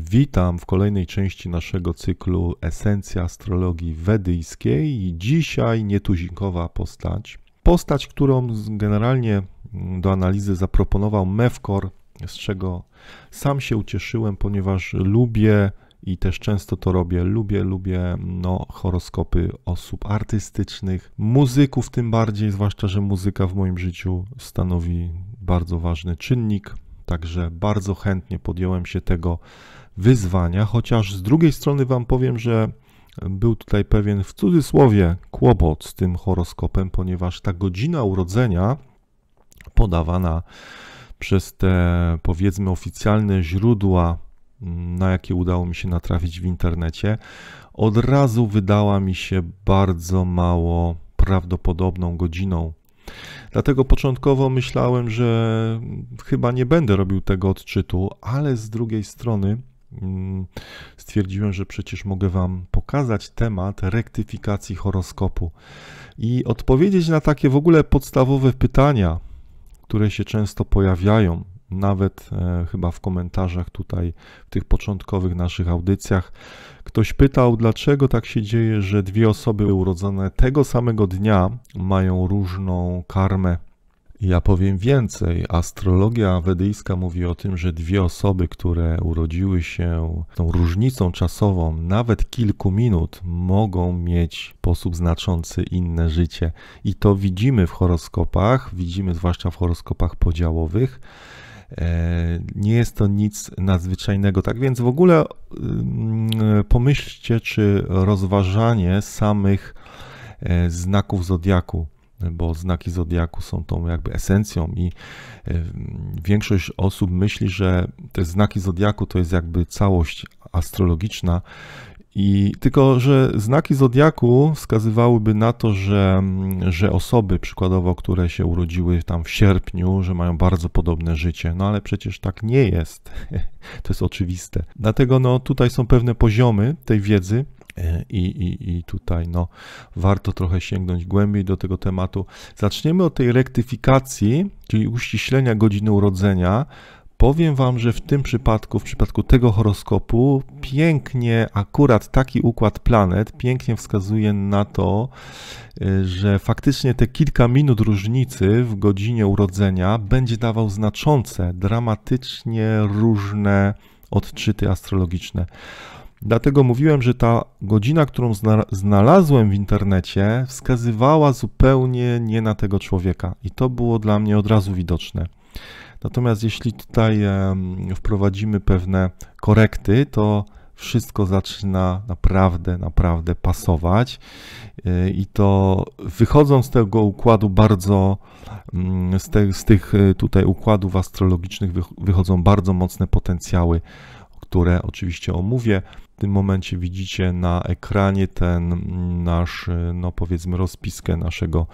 Witam w kolejnej części naszego cyklu Esencja astrologii wedyjskiej. Dzisiaj nietuzinkowa postać. Postać, którą generalnie mm, do analizy zaproponował Mefkor, z czego sam się ucieszyłem, ponieważ lubię i też często to robię. Lubię, lubię no, horoskopy osób artystycznych, muzyków tym bardziej, zwłaszcza, że muzyka w moim życiu stanowi bardzo ważny czynnik. Także bardzo chętnie podjąłem się tego wyzwania, chociaż z drugiej strony Wam powiem, że był tutaj pewien w cudzysłowie kłopot z tym horoskopem, ponieważ ta godzina urodzenia podawana przez te powiedzmy oficjalne źródła, mm, na jakie udało mi się natrafić w internecie, od razu wydała mi się bardzo mało prawdopodobną godziną. Dlatego początkowo myślałem, że chyba nie będę robił tego odczytu, ale z drugiej strony Mm, stwierdziłem, że przecież mogę Wam pokazać temat rektyfikacji horoskopu i odpowiedzieć na takie w ogóle podstawowe pytania, które się często pojawiają, nawet e, chyba w komentarzach tutaj, w tych początkowych naszych audycjach. Ktoś pytał, dlaczego tak się dzieje, że dwie osoby urodzone tego samego dnia mają różną karmę ja powiem więcej. Astrologia wedyjska mówi o tym, że dwie osoby, które urodziły się tą różnicą czasową, nawet kilku minut, mogą mieć w sposób znaczący inne życie. I to widzimy w horoskopach, widzimy zwłaszcza w horoskopach podziałowych. E, nie jest to nic nadzwyczajnego. Tak więc w ogóle mm, e, pomyślcie, czy rozważanie samych e, znaków zodiaku bo znaki zodiaku są tą jakby esencją i e, większość osób myśli, że te znaki zodiaku to jest jakby całość astrologiczna i tylko, że znaki zodiaku wskazywałyby na to, że, że osoby przykładowo, które się urodziły tam w sierpniu, że mają bardzo podobne życie. No ale przecież tak nie jest. To jest oczywiste. Dlatego no, tutaj są pewne poziomy tej wiedzy, i, i, I tutaj no, warto trochę sięgnąć głębiej do tego tematu. Zaczniemy od tej rektyfikacji, czyli uściślenia godziny urodzenia. Powiem Wam, że w tym przypadku, w przypadku tego horoskopu, pięknie akurat taki układ planet pięknie wskazuje na to, że faktycznie te kilka minut różnicy w godzinie urodzenia będzie dawał znaczące, dramatycznie różne odczyty astrologiczne. Dlatego mówiłem, że ta godzina, którą znalazłem w internecie, wskazywała zupełnie nie na tego człowieka, i to było dla mnie od razu widoczne. Natomiast jeśli tutaj wprowadzimy pewne korekty, to wszystko zaczyna naprawdę, naprawdę pasować y, i to wychodząc z tego układu bardzo, mm, z, z tych y, tutaj układów astrologicznych wychodzą bardzo mocne potencjały które oczywiście omówię. W tym momencie widzicie na ekranie ten mm, nasz, y, no powiedzmy, rozpiskę naszego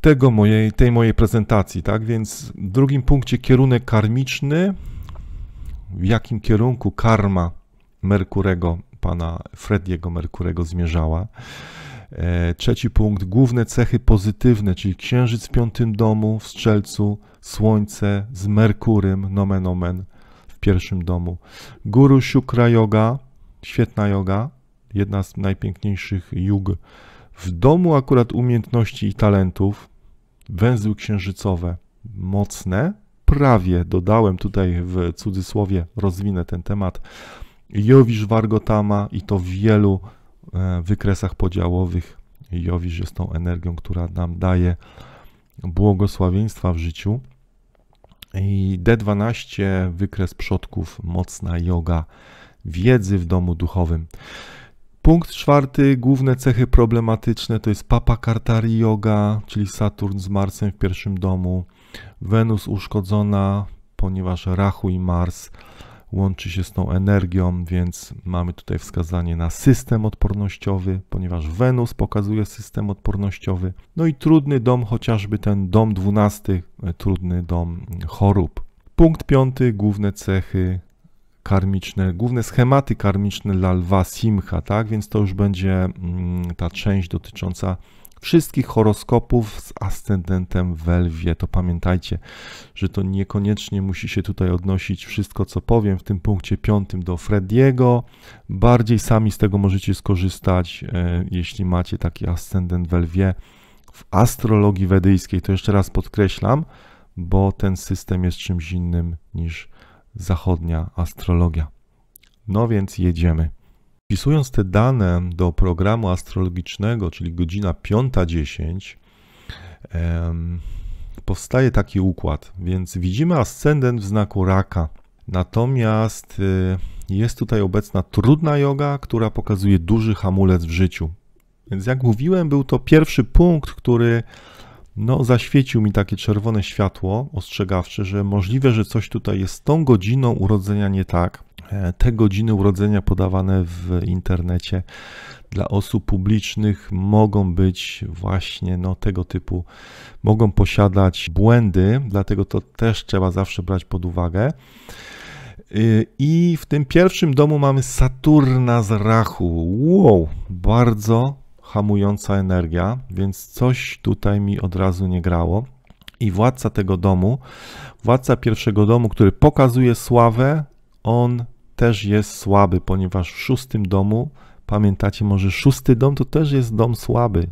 tego mojej, tej mojej prezentacji, tak? Więc w drugim punkcie kierunek karmiczny, w jakim kierunku karma Merkurego, pana Frediego Merkurego zmierzała. E, trzeci punkt, główne cechy pozytywne, czyli księżyc w piątym domu, w strzelcu, słońce z Merkurym, nomen omen, w pierwszym domu. Guru Shukra Yoga, świetna yoga, jedna z najpiękniejszych jug. W domu akurat umiejętności i talentów, węzły księżycowe, mocne, prawie dodałem tutaj w cudzysłowie, rozwinę ten temat, Jowisz Wargotama i to w wielu e, wykresach podziałowych. Jowisz jest tą energią, która nam daje błogosławieństwa w życiu. I D12, wykres przodków, mocna yoga, wiedzy w domu duchowym. Punkt czwarty, główne cechy problematyczne to jest Papa Kartari Yoga, czyli Saturn z Marsem w pierwszym domu, Wenus uszkodzona, ponieważ Rahu i Mars łączy się z tą energią, więc mamy tutaj wskazanie na system odpornościowy, ponieważ Wenus pokazuje system odpornościowy. No i trudny dom, chociażby ten dom 12, e, trudny dom chorób. Punkt piąty, główne cechy karmiczne, główne schematy karmiczne dla lwa Simcha, tak? Więc to już będzie mm, ta część dotycząca wszystkich horoskopów z ascendentem w To pamiętajcie, że to niekoniecznie musi się tutaj odnosić wszystko, co powiem w tym punkcie piątym do Frediego. Bardziej sami z tego możecie skorzystać, e, jeśli macie taki ascendent w W astrologii wedyjskiej, to jeszcze raz podkreślam, bo ten system jest czymś innym niż zachodnia astrologia. No więc jedziemy. Wpisując te dane do programu astrologicznego, czyli godzina 5.10, powstaje taki układ. Więc widzimy ascendent w znaku raka. Natomiast y, jest tutaj obecna trudna yoga, która pokazuje duży hamulec w życiu. Więc jak mówiłem, był to pierwszy punkt, który no, zaświecił mi takie czerwone światło ostrzegawcze, że możliwe, że coś tutaj jest z tą godziną urodzenia nie tak. E, te godziny urodzenia podawane w internecie dla osób publicznych mogą być właśnie no, tego typu, mogą posiadać błędy, dlatego to też trzeba zawsze brać pod uwagę. Y, I w tym pierwszym domu mamy Saturna z Rachu. Wow, bardzo hamująca energia, więc coś tutaj mi od razu nie grało. I władca tego domu, władca pierwszego domu, który pokazuje sławę, on też jest słaby, ponieważ w szóstym domu, pamiętacie może szósty dom to też jest dom słaby.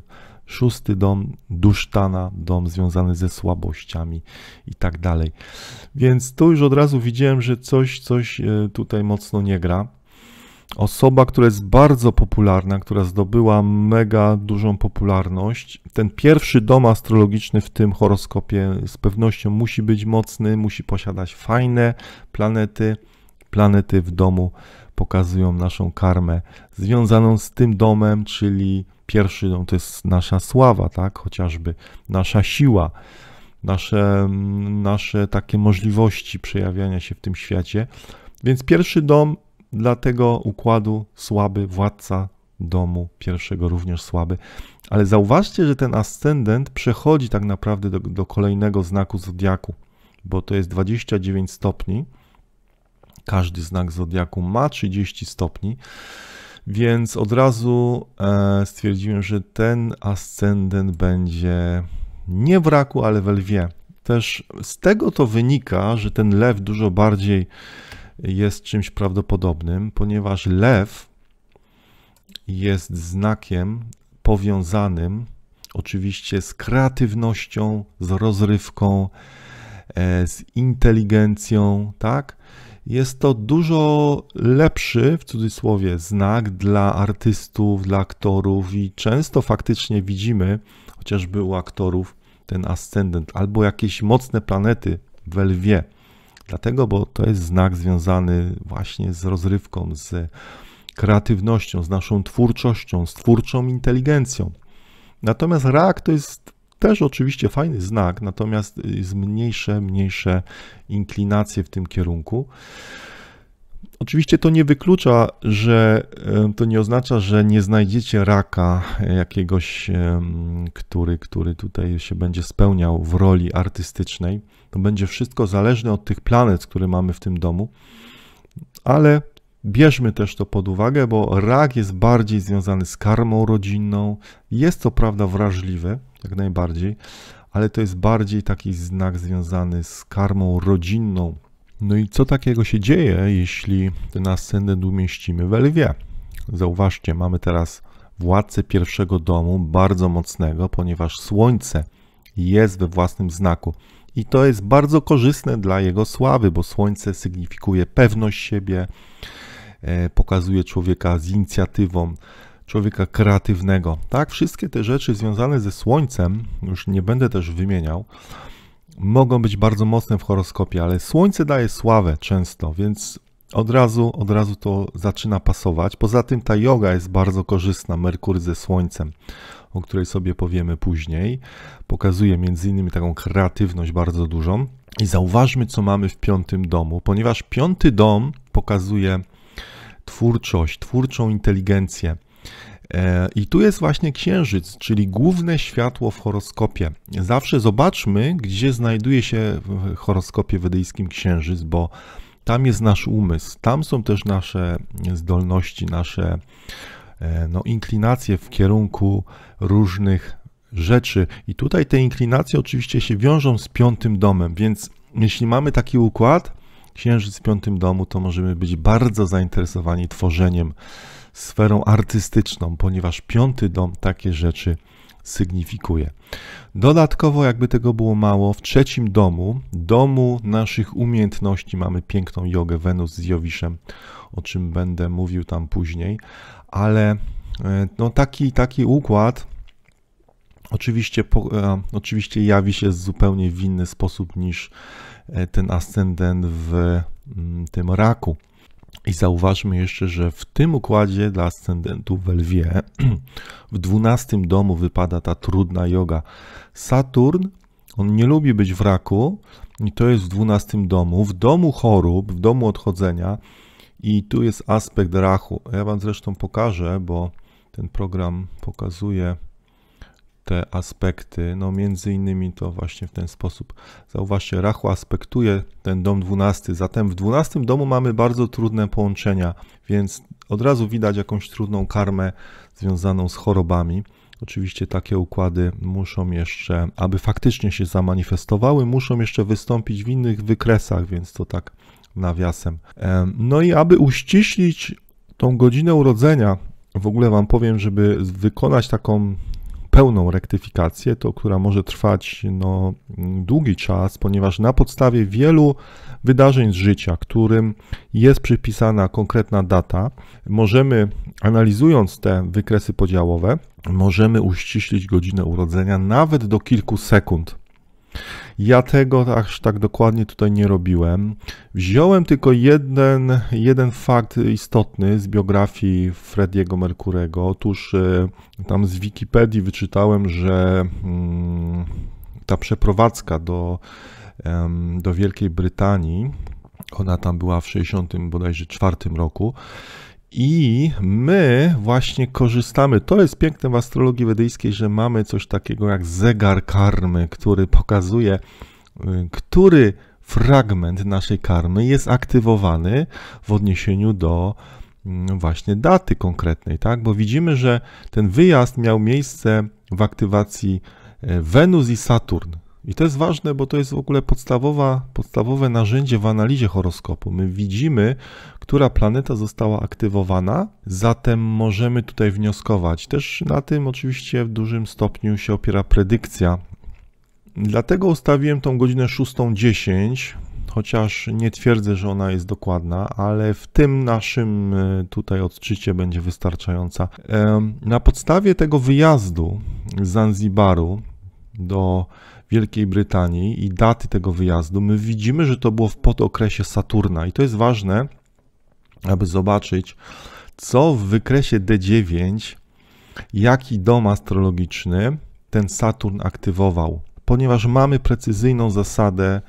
Szósty dom dusztana, dom związany ze słabościami i tak dalej. Więc tu już od razu widziałem, że coś, coś e, tutaj mocno nie gra. Osoba, która jest bardzo popularna, która zdobyła mega dużą popularność. Ten pierwszy dom astrologiczny w tym horoskopie z pewnością musi być mocny, musi posiadać fajne planety planety w domu pokazują naszą karmę związaną z tym domem, czyli pierwszy dom to jest nasza sława, tak? Chociażby nasza siła, nasze, mm, nasze takie możliwości przejawiania się w tym świecie. Więc pierwszy dom dla tego układu słaby, władca domu pierwszego również słaby. Ale zauważcie, że ten ascendent przechodzi tak naprawdę do, do kolejnego znaku zodiaku, bo to jest 29 stopni każdy znak zodiaku ma 30 stopni. Więc od razu e, stwierdziłem, że ten ascendent będzie nie w raku, ale w lwie. Też z tego to wynika, że ten lew dużo bardziej jest czymś prawdopodobnym, ponieważ lew jest znakiem powiązanym oczywiście z kreatywnością, z rozrywką, e, z inteligencją, tak? Jest to dużo lepszy, w cudzysłowie, znak dla artystów, dla aktorów i często faktycznie widzimy, chociażby u aktorów, ten ascendent albo jakieś mocne planety w lwie. Dlatego, bo to jest znak związany właśnie z rozrywką, z kreatywnością, z naszą twórczością, z twórczą inteligencją. Natomiast rak to jest też oczywiście fajny znak, natomiast zmniejsze, y, mniejsze inklinacje w tym kierunku. Oczywiście to nie wyklucza, że to nie oznacza, że nie znajdziecie raka jakiegoś, który, który tutaj się będzie spełniał w roli artystycznej. To będzie wszystko zależne od tych planet, które mamy w tym domu, ale Bierzmy też to pod uwagę, bo rak jest bardziej związany z karmą rodzinną. Jest co prawda wrażliwy, jak najbardziej, ale to jest bardziej taki znak związany z karmą rodzinną. No i co takiego się dzieje, jeśli ten ascendent umieścimy w lwie? Zauważcie, mamy teraz władcę pierwszego domu, bardzo mocnego, ponieważ słońce jest we własnym znaku. I to jest bardzo korzystne dla jego sławy, bo słońce sygnifikuje pewność siebie, E, pokazuje człowieka z inicjatywą, człowieka kreatywnego. Tak, wszystkie te rzeczy związane ze słońcem, już nie będę też wymieniał, mogą być bardzo mocne w horoskopie, ale słońce daje sławę często, więc od razu, od razu to zaczyna pasować. Poza tym ta yoga jest bardzo korzystna, Merkur ze Słońcem, o której sobie powiemy później. Pokazuje między innymi taką kreatywność bardzo dużą. I zauważmy, co mamy w piątym domu, ponieważ piąty dom pokazuje twórczość, twórczą inteligencję. E, I tu jest właśnie księżyc, czyli główne światło w horoskopie. Zawsze zobaczmy, gdzie znajduje się w horoskopie wedyjskim księżyc, bo tam jest nasz umysł, tam są też nasze zdolności, nasze e, no, inklinacje w kierunku różnych rzeczy. I tutaj te inklinacje oczywiście się wiążą z piątym domem, więc jeśli mamy taki układ, księżyc w piątym domu, to możemy być bardzo zainteresowani tworzeniem, sferą artystyczną, ponieważ piąty dom takie rzeczy sygnifikuje. Dodatkowo, jakby tego było mało, w trzecim domu, domu naszych umiejętności, mamy piękną jogę Wenus z Jowiszem, o czym będę mówił tam później, ale e, no, taki, taki układ Oczywiście, po, e, oczywiście jawi się zupełnie w inny sposób niż e, ten ascendent w mm, tym raku. I zauważmy jeszcze, że w tym układzie dla ascendentów w lwie w dwunastym domu wypada ta trudna yoga. Saturn, on nie lubi być w raku i to jest w dwunastym domu, w domu chorób, w domu odchodzenia i tu jest aspekt rachu. Ja wam zresztą pokażę, bo ten program pokazuje te aspekty, no między innymi to właśnie w ten sposób. Zauważcie, Rachu aspektuje ten dom 12, zatem w 12 domu mamy bardzo trudne połączenia, więc od razu widać jakąś trudną karmę związaną z chorobami. Oczywiście takie układy muszą jeszcze, aby faktycznie się zamanifestowały, muszą jeszcze wystąpić w innych wykresach, więc to tak nawiasem. No i aby uściślić tą godzinę urodzenia, w ogóle Wam powiem, żeby wykonać taką pełną rektyfikację, to która może trwać no, długi czas, ponieważ na podstawie wielu wydarzeń z życia, którym jest przypisana konkretna data, możemy analizując te wykresy podziałowe, możemy uściślić godzinę urodzenia nawet do kilku sekund. Ja tego aż tak dokładnie tutaj nie robiłem. Wziąłem tylko jeden, jeden fakt istotny z biografii Frediego Merkurego. Otóż e, tam z Wikipedii wyczytałem, że mm, ta przeprowadzka do, do Wielkiej Brytanii, ona tam była w 60 roku, i my właśnie korzystamy. To jest piękne w astrologii wedyjskiej, że mamy coś takiego jak zegar karmy, który pokazuje, y, który fragment naszej karmy jest aktywowany w odniesieniu do mm, właśnie daty konkretnej, tak? Bo widzimy, że ten wyjazd miał miejsce w aktywacji e, Wenus i Saturn, i to jest ważne, bo to jest w ogóle podstawowa, podstawowe narzędzie w analizie horoskopu. My widzimy, która planeta została aktywowana, zatem możemy tutaj wnioskować. Też na tym oczywiście w dużym stopniu się opiera predykcja. Dlatego ustawiłem tą godzinę 6.10, chociaż nie twierdzę, że ona jest dokładna, ale w tym naszym e, tutaj odczycie będzie wystarczająca. Na podstawie tego wyjazdu z Zanzibaru do Wielkiej Brytanii i daty tego wyjazdu, my widzimy, że to było w podokresie Saturna i to jest ważne, aby zobaczyć, co w wykresie D9, jaki dom astrologiczny ten Saturn aktywował, ponieważ mamy precyzyjną zasadę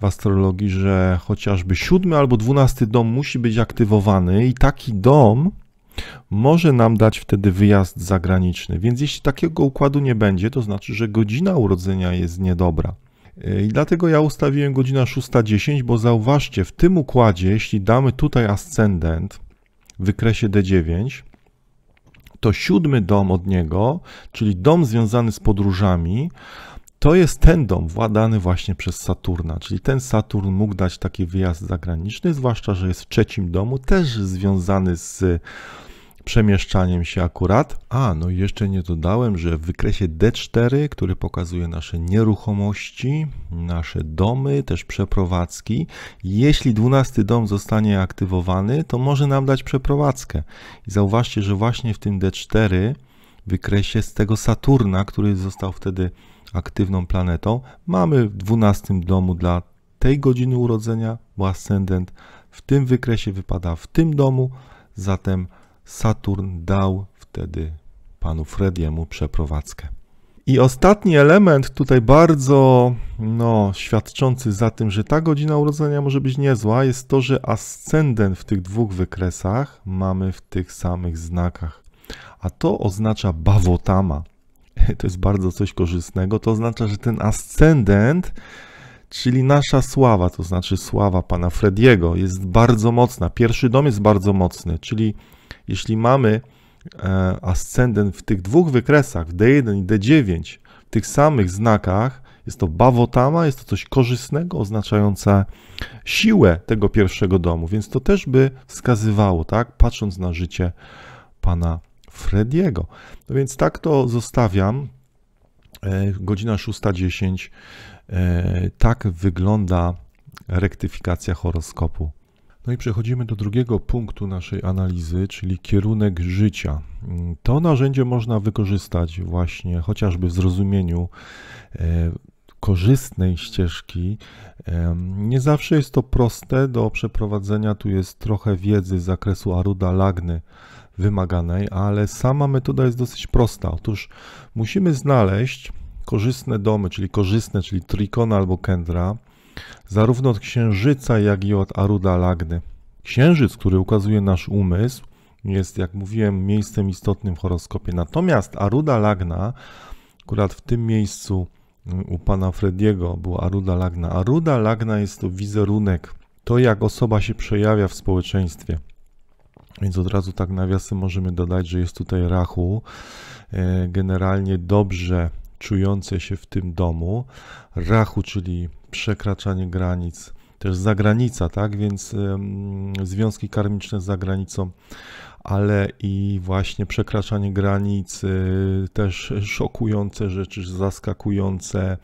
w astrologii, że chociażby siódmy albo dwunasty dom musi być aktywowany i taki dom może nam dać wtedy wyjazd zagraniczny. Więc jeśli takiego układu nie będzie, to znaczy, że godzina urodzenia jest niedobra. I dlatego ja ustawiłem godzina 6.10, bo zauważcie, w tym układzie, jeśli damy tutaj ascendent w wykresie D9, to siódmy dom od niego, czyli dom związany z podróżami, to jest ten dom władany właśnie przez Saturna, czyli ten Saturn mógł dać taki wyjazd zagraniczny, zwłaszcza, że jest w trzecim domu, też związany z przemieszczaniem się akurat. A, no i jeszcze nie dodałem, że w wykresie D4, który pokazuje nasze nieruchomości, nasze domy, też przeprowadzki, jeśli 12 dom zostanie aktywowany, to może nam dać przeprowadzkę. I zauważcie, że właśnie w tym D4 wykresie z tego Saturna, który został wtedy aktywną planetą. Mamy w 12 domu dla tej godziny urodzenia, bo ascendent w tym wykresie wypada w tym domu, zatem Saturn dał wtedy panu Frediemu przeprowadzkę. I ostatni element tutaj bardzo no, świadczący za tym, że ta godzina urodzenia może być niezła, jest to, że ascendent w tych dwóch wykresach mamy w tych samych znakach. A to oznacza bawotama, to jest bardzo coś korzystnego. To oznacza, że ten ascendent, czyli nasza sława, to znaczy sława pana Frediego, jest bardzo mocna. Pierwszy dom jest bardzo mocny, czyli jeśli mamy e, ascendent w tych dwóch wykresach, w D1 i D9, w tych samych znakach, jest to bawotama, jest to coś korzystnego, oznaczające siłę tego pierwszego domu, więc to też by wskazywało, tak, patrząc na życie pana Frediego. No więc tak to zostawiam. E, godzina 6.10. E, tak wygląda rektyfikacja horoskopu. No i przechodzimy do drugiego punktu naszej analizy, czyli kierunek życia. Mm, to narzędzie można wykorzystać właśnie chociażby w zrozumieniu e, korzystnej ścieżki. Nie zawsze jest to proste do przeprowadzenia, tu jest trochę wiedzy z zakresu Aruda Lagny wymaganej, ale sama metoda jest dosyć prosta. Otóż musimy znaleźć korzystne domy, czyli korzystne, czyli Trikona albo Kendra, zarówno od Księżyca, jak i od Aruda Lagny. Księżyc, który ukazuje nasz umysł, jest, jak mówiłem, miejscem istotnym w horoskopie. Natomiast Aruda Lagna, akurat w tym miejscu mm, u pana Frediego była Aruda Lagna. Aruda Lagna jest to wizerunek, to jak osoba się przejawia w społeczeństwie. Więc od razu tak nawiasy możemy dodać, że jest tutaj rachu. E, generalnie dobrze czujące się w tym domu. Rachu, czyli przekraczanie granic, też zagranica, tak? Więc związki karmiczne z zagranicą ale i właśnie przekraczanie granic, też szokujące rzeczy, zaskakujące.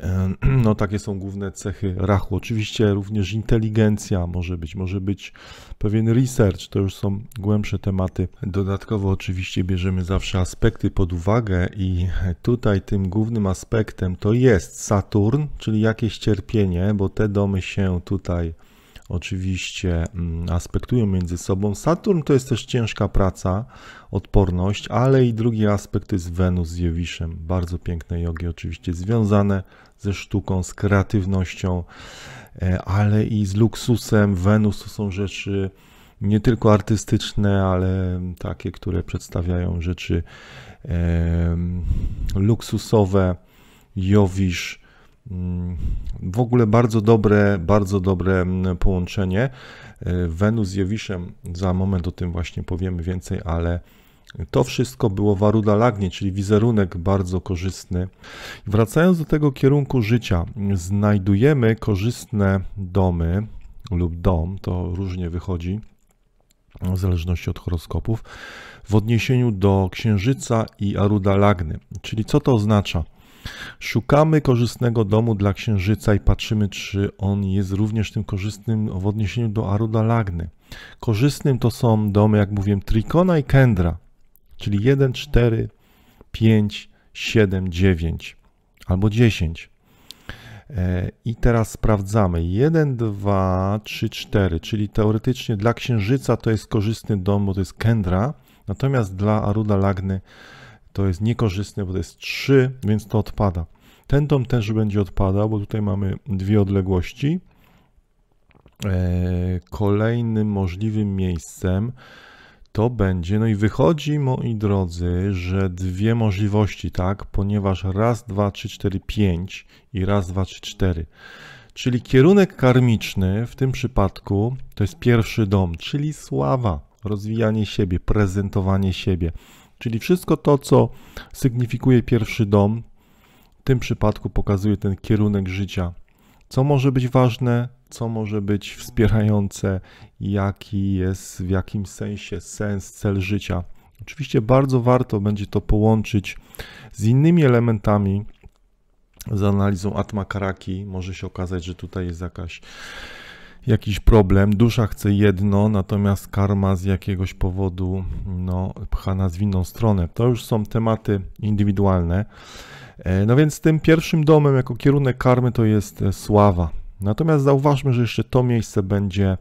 No takie są główne cechy rachu. Oczywiście również inteligencja może być, może być pewien research, to już są głębsze tematy. Dodatkowo oczywiście bierzemy zawsze aspekty pod uwagę i tutaj tym głównym aspektem to jest Saturn, czyli jakieś cierpienie, bo te domy się tutaj oczywiście mm, aspektują między sobą. Saturn to jest też ciężka praca, odporność, ale i drugi aspekt to jest Wenus z Jowiszem. Bardzo piękne jogi, oczywiście związane ze sztuką, z kreatywnością, e, ale i z luksusem. Wenus to są rzeczy nie tylko artystyczne, ale mm, takie, które przedstawiają rzeczy e, luksusowe. Jowisz w ogóle bardzo dobre, bardzo dobre połączenie. E, Wenus z Jowiszem, za moment o tym właśnie powiemy więcej, ale to wszystko było waruda lagnie, czyli wizerunek bardzo korzystny. Wracając do tego kierunku życia, znajdujemy korzystne domy lub dom, to różnie wychodzi w zależności od horoskopów, w odniesieniu do księżyca i aruda lagny. Czyli co to oznacza? Szukamy korzystnego domu dla księżyca i patrzymy, czy on jest również tym korzystnym w odniesieniu do Aruda Lagny. Korzystnym to są domy, jak mówiłem, Trikona i Kendra, czyli 1, 4, 5, 7, 9 albo 10. E, I teraz sprawdzamy. 1, 2, 3, 4, czyli teoretycznie dla Księżyca to jest korzystny dom, bo to jest Kendra, natomiast dla Aruda Lagny to jest niekorzystne, bo to jest 3, więc to odpada. Ten dom też będzie odpadał, bo tutaj mamy dwie odległości. E, kolejnym możliwym miejscem to będzie, no i wychodzi, moi drodzy, że dwie możliwości, tak, ponieważ raz, dwa, trzy, cztery, pięć i raz, dwa, trzy, cztery. Czyli kierunek karmiczny w tym przypadku to jest pierwszy dom, czyli sława, rozwijanie siebie, prezentowanie siebie. Czyli wszystko to, co sygnifikuje pierwszy dom, w tym przypadku pokazuje ten kierunek życia. Co może być ważne, co może być wspierające, jaki jest w jakimś sensie sens, cel życia. Oczywiście bardzo warto będzie to połączyć z innymi elementami, z analizą Atma Karaki. Może się okazać, że tutaj jest jakaś jakiś problem, dusza chce jedno, natomiast karma z jakiegoś powodu no, pcha nas w inną stronę. To już są tematy indywidualne. E, no więc tym pierwszym domem jako kierunek karmy to jest e, sława. Natomiast zauważmy, że jeszcze to miejsce będzie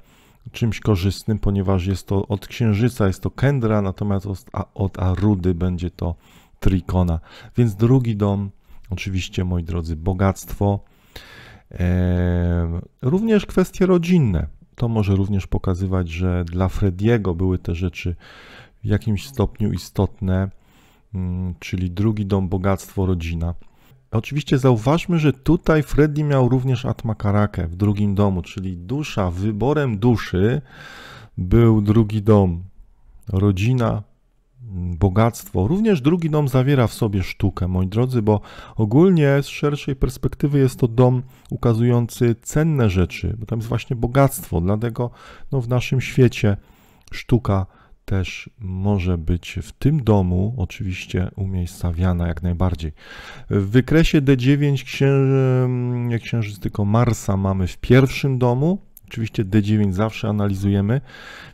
czymś korzystnym, ponieważ jest to od księżyca, jest to kendra, natomiast od, od arudy będzie to trikona. Więc drugi dom, oczywiście moi drodzy, bogactwo. Również kwestie rodzinne. To może również pokazywać, że dla Frediego były te rzeczy w jakimś stopniu istotne, mm, czyli drugi dom, bogactwo, rodzina. Oczywiście zauważmy, że tutaj Freddy miał również atmakarakę w drugim domu, czyli dusza, wyborem duszy był drugi dom, rodzina, bogactwo. Również drugi dom zawiera w sobie sztukę, moi drodzy, bo ogólnie z szerszej perspektywy jest to dom ukazujący cenne rzeczy, bo tam jest właśnie bogactwo, dlatego no, w naszym świecie sztuka też może być w tym domu oczywiście umiejscowiana jak najbardziej. W wykresie D9 księży, księżyc tylko Marsa mamy w pierwszym domu, oczywiście D9 zawsze analizujemy,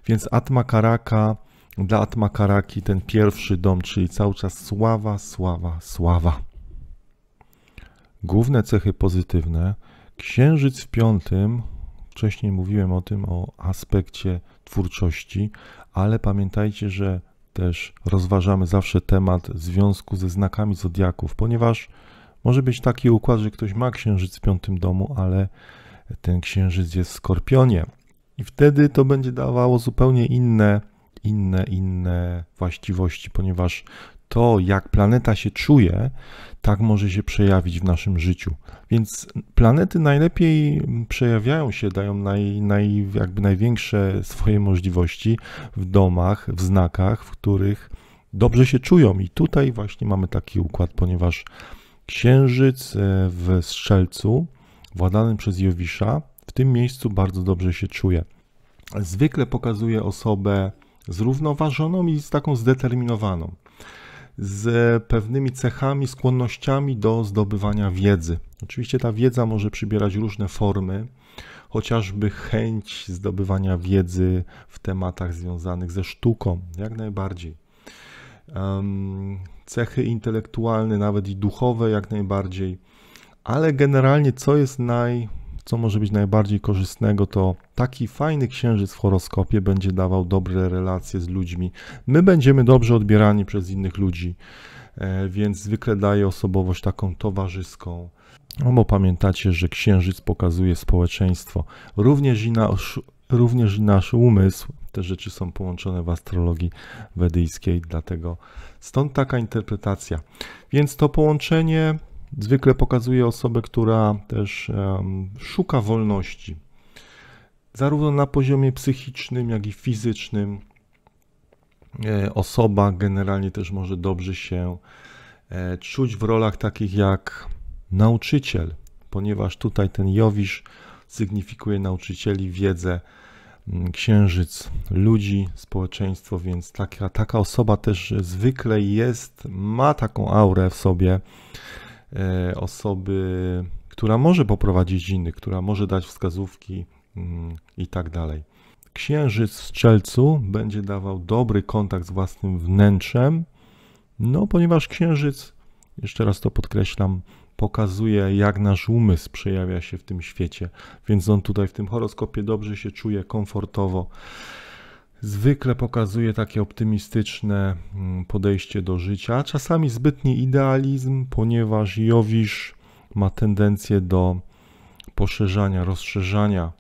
więc Atma Karaka dla Atmakaraki ten pierwszy dom, czyli cały czas sława, sława, sława. Główne cechy pozytywne. Księżyc w piątym, wcześniej mówiłem o tym, o aspekcie twórczości, ale pamiętajcie, że też rozważamy zawsze temat związku ze znakami zodiaków, ponieważ może być taki układ, że ktoś ma księżyc w piątym domu, ale ten księżyc jest w skorpionie. I wtedy to będzie dawało zupełnie inne inne, inne właściwości, ponieważ to, jak planeta się czuje, tak może się przejawić w naszym życiu. Więc planety najlepiej przejawiają się, dają naj, naj, jakby największe swoje możliwości w domach, w znakach, w których dobrze się czują. I tutaj właśnie mamy taki układ, ponieważ księżyc e, w strzelcu, władany przez Jowisza, w tym miejscu bardzo dobrze się czuje. Zwykle pokazuje osobę zrównoważoną i z taką zdeterminowaną, z pewnymi cechami, skłonnościami do zdobywania wiedzy. Oczywiście ta wiedza może przybierać różne formy, chociażby chęć zdobywania wiedzy w tematach związanych ze sztuką, jak najbardziej. Cechy intelektualne, nawet i duchowe, jak najbardziej. Ale generalnie, co jest naj, co może być najbardziej korzystnego, to taki fajny księżyc w horoskopie będzie dawał dobre relacje z ludźmi. My będziemy dobrze odbierani przez innych ludzi, e, więc zwykle daje osobowość taką towarzyską. No bo pamiętacie, że księżyc pokazuje społeczeństwo. Również i nasz, również i nasz umysł, te rzeczy są połączone w astrologii wedyjskiej, dlatego stąd taka interpretacja. Więc to połączenie Zwykle pokazuje osobę, która też szuka wolności, zarówno na poziomie psychicznym, jak i fizycznym. E, osoba generalnie też może dobrze się e, czuć w rolach takich jak nauczyciel, ponieważ tutaj ten Jowisz sygnifikuje nauczycieli, wiedzę, księżyc, ludzi, społeczeństwo, więc taka, taka osoba też zwykle jest, ma taką aurę w sobie, E, osoby, która może poprowadzić innych, która może dać wskazówki mm, i tak dalej. Księżyc w strzelcu będzie dawał dobry kontakt z własnym wnętrzem, no ponieważ księżyc, jeszcze raz to podkreślam, pokazuje, jak nasz umysł przejawia się w tym świecie, więc on tutaj w tym horoskopie dobrze się czuje, komfortowo zwykle pokazuje takie optymistyczne mm, podejście do życia, czasami zbytni idealizm, ponieważ Jowisz ma tendencję do poszerzania, rozszerzania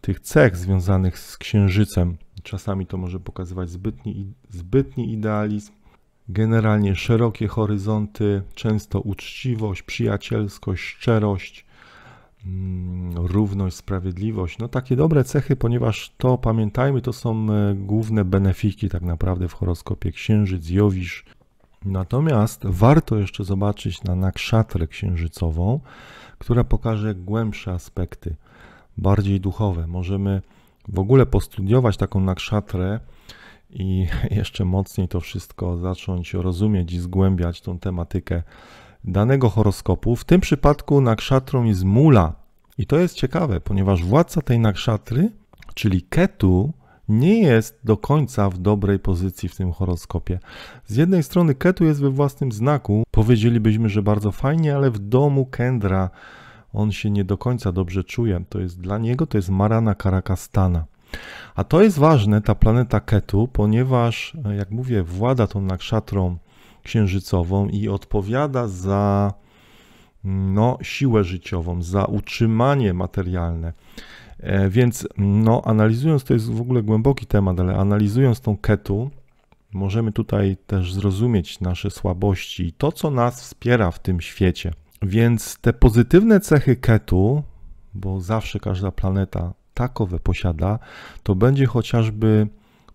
tych cech związanych z księżycem. Czasami to może pokazywać zbytni, zbytni idealizm, generalnie szerokie horyzonty, często uczciwość, przyjacielskość, szczerość, Mm, równość, sprawiedliwość. No takie dobre cechy, ponieważ to, pamiętajmy, to są e, główne benefiki tak naprawdę w horoskopie księżyc, jowisz. Natomiast warto jeszcze zobaczyć na nakszatrę księżycową, która pokaże głębsze aspekty, bardziej duchowe. Możemy w ogóle postudiować taką nakszatrę i jeszcze mocniej to wszystko zacząć rozumieć i zgłębiać tą tematykę danego horoskopu, w tym przypadku nakszatrą jest mula. I to jest ciekawe, ponieważ władca tej nakszatry, czyli Ketu, nie jest do końca w dobrej pozycji w tym horoskopie. Z jednej strony Ketu jest we własnym znaku, powiedzielibyśmy, że bardzo fajnie, ale w domu Kendra on się nie do końca dobrze czuje. To jest dla niego, to jest Marana Karakastana. A to jest ważne, ta planeta Ketu, ponieważ, jak mówię, włada tą nakszatrą księżycową i odpowiada za mm, no, siłę życiową, za utrzymanie materialne. E, więc no, analizując, to jest w ogóle głęboki temat, ale analizując tą ketu, możemy tutaj też zrozumieć nasze słabości i to, co nas wspiera w tym świecie. Więc te pozytywne cechy ketu, bo zawsze każda planeta takowe posiada, to będzie chociażby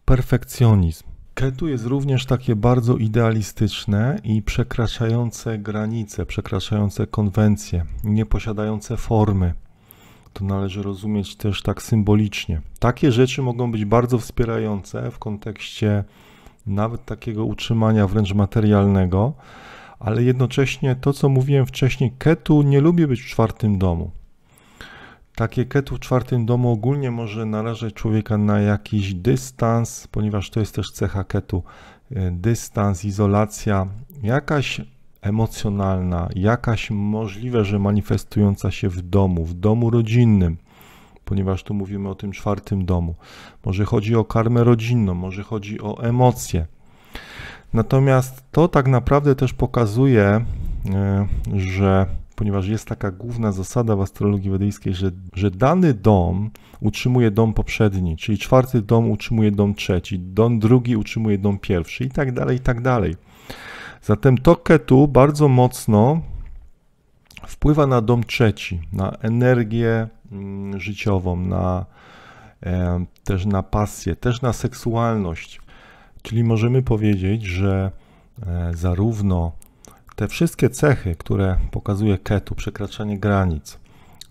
perfekcjonizm. Ketu jest również takie bardzo idealistyczne i przekraczające granice, przekraczające konwencje, nieposiadające formy. To należy rozumieć też tak symbolicznie. Takie rzeczy mogą być bardzo wspierające w kontekście nawet takiego utrzymania wręcz materialnego, ale jednocześnie to, co mówiłem wcześniej, Ketu nie lubi być w czwartym domu. Takie ketu w czwartym domu ogólnie może narażać człowieka na jakiś dystans, ponieważ to jest też cecha ketu. E, dystans, izolacja, jakaś emocjonalna, jakaś możliwe, że manifestująca się w domu, w domu rodzinnym, ponieważ tu mówimy o tym czwartym domu. Może chodzi o karmę rodzinną, może chodzi o emocje. Natomiast to tak naprawdę też pokazuje, e, że ponieważ jest taka główna zasada w astrologii wedyjskiej, że, że dany dom utrzymuje dom poprzedni, czyli czwarty dom utrzymuje dom trzeci, dom drugi utrzymuje dom pierwszy i tak dalej, i tak dalej. Zatem to ketu bardzo mocno wpływa na dom trzeci, na energię mm, życiową, na, e, też na pasję, też na seksualność. Czyli możemy powiedzieć, że e, zarówno te wszystkie cechy, które pokazuje ketu, przekraczanie granic,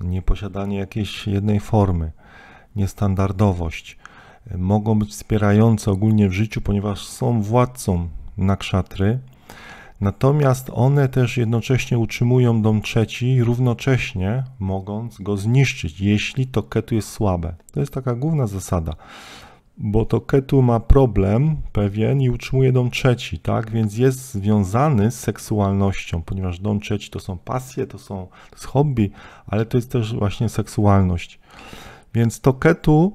nieposiadanie jakiejś jednej formy, niestandardowość, mogą być wspierające ogólnie w życiu, ponieważ są władcą nakrzatry, natomiast one też jednocześnie utrzymują dom trzeci, równocześnie mogąc go zniszczyć, jeśli to ketu jest słabe. To jest taka główna zasada bo to Ketu ma problem pewien i utrzymuje dom trzeci, tak? Więc jest związany z seksualnością, ponieważ dom trzeci to są pasje, to, są, to jest hobby, ale to jest też właśnie seksualność. Więc to Ketu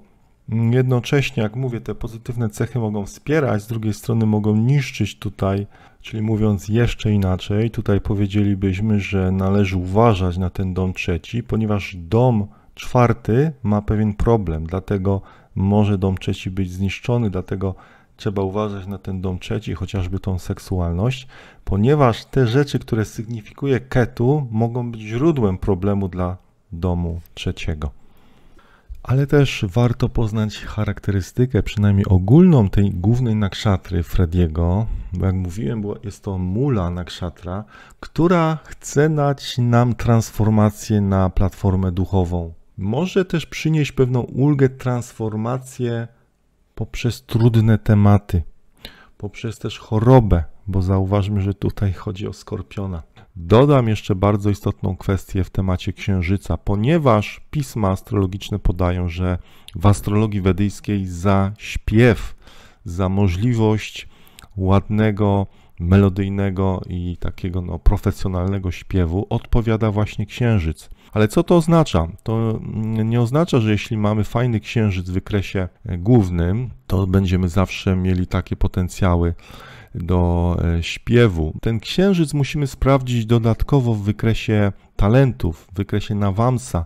mm, jednocześnie, jak mówię, te pozytywne cechy mogą wspierać, z drugiej strony mogą niszczyć tutaj, czyli mówiąc jeszcze inaczej, tutaj powiedzielibyśmy, że należy uważać na ten dom trzeci, ponieważ dom czwarty ma pewien problem, dlatego może dom trzeci być zniszczony, dlatego trzeba uważać na ten dom trzeci, chociażby tą seksualność, ponieważ te rzeczy, które sygnifikuje ketu, mogą być źródłem problemu dla domu trzeciego. Ale też warto poznać charakterystykę, przynajmniej ogólną tej głównej nakszatry Frediego, bo jak mówiłem, jest to mula nakszatra, która chce dać nam transformację na platformę duchową, może też przynieść pewną ulgę, transformację poprzez trudne tematy, poprzez też chorobę, bo zauważmy, że tutaj chodzi o skorpiona. Dodam jeszcze bardzo istotną kwestię w temacie księżyca, ponieważ pisma astrologiczne podają, że w astrologii wedyjskiej za śpiew, za możliwość ładnego, melodyjnego i takiego no, profesjonalnego śpiewu odpowiada właśnie księżyc. Ale co to oznacza? To nie oznacza, że jeśli mamy fajny księżyc w wykresie e, głównym, to będziemy zawsze mieli takie potencjały do e, śpiewu. Ten księżyc musimy sprawdzić dodatkowo w wykresie talentów, w wykresie nawamsa.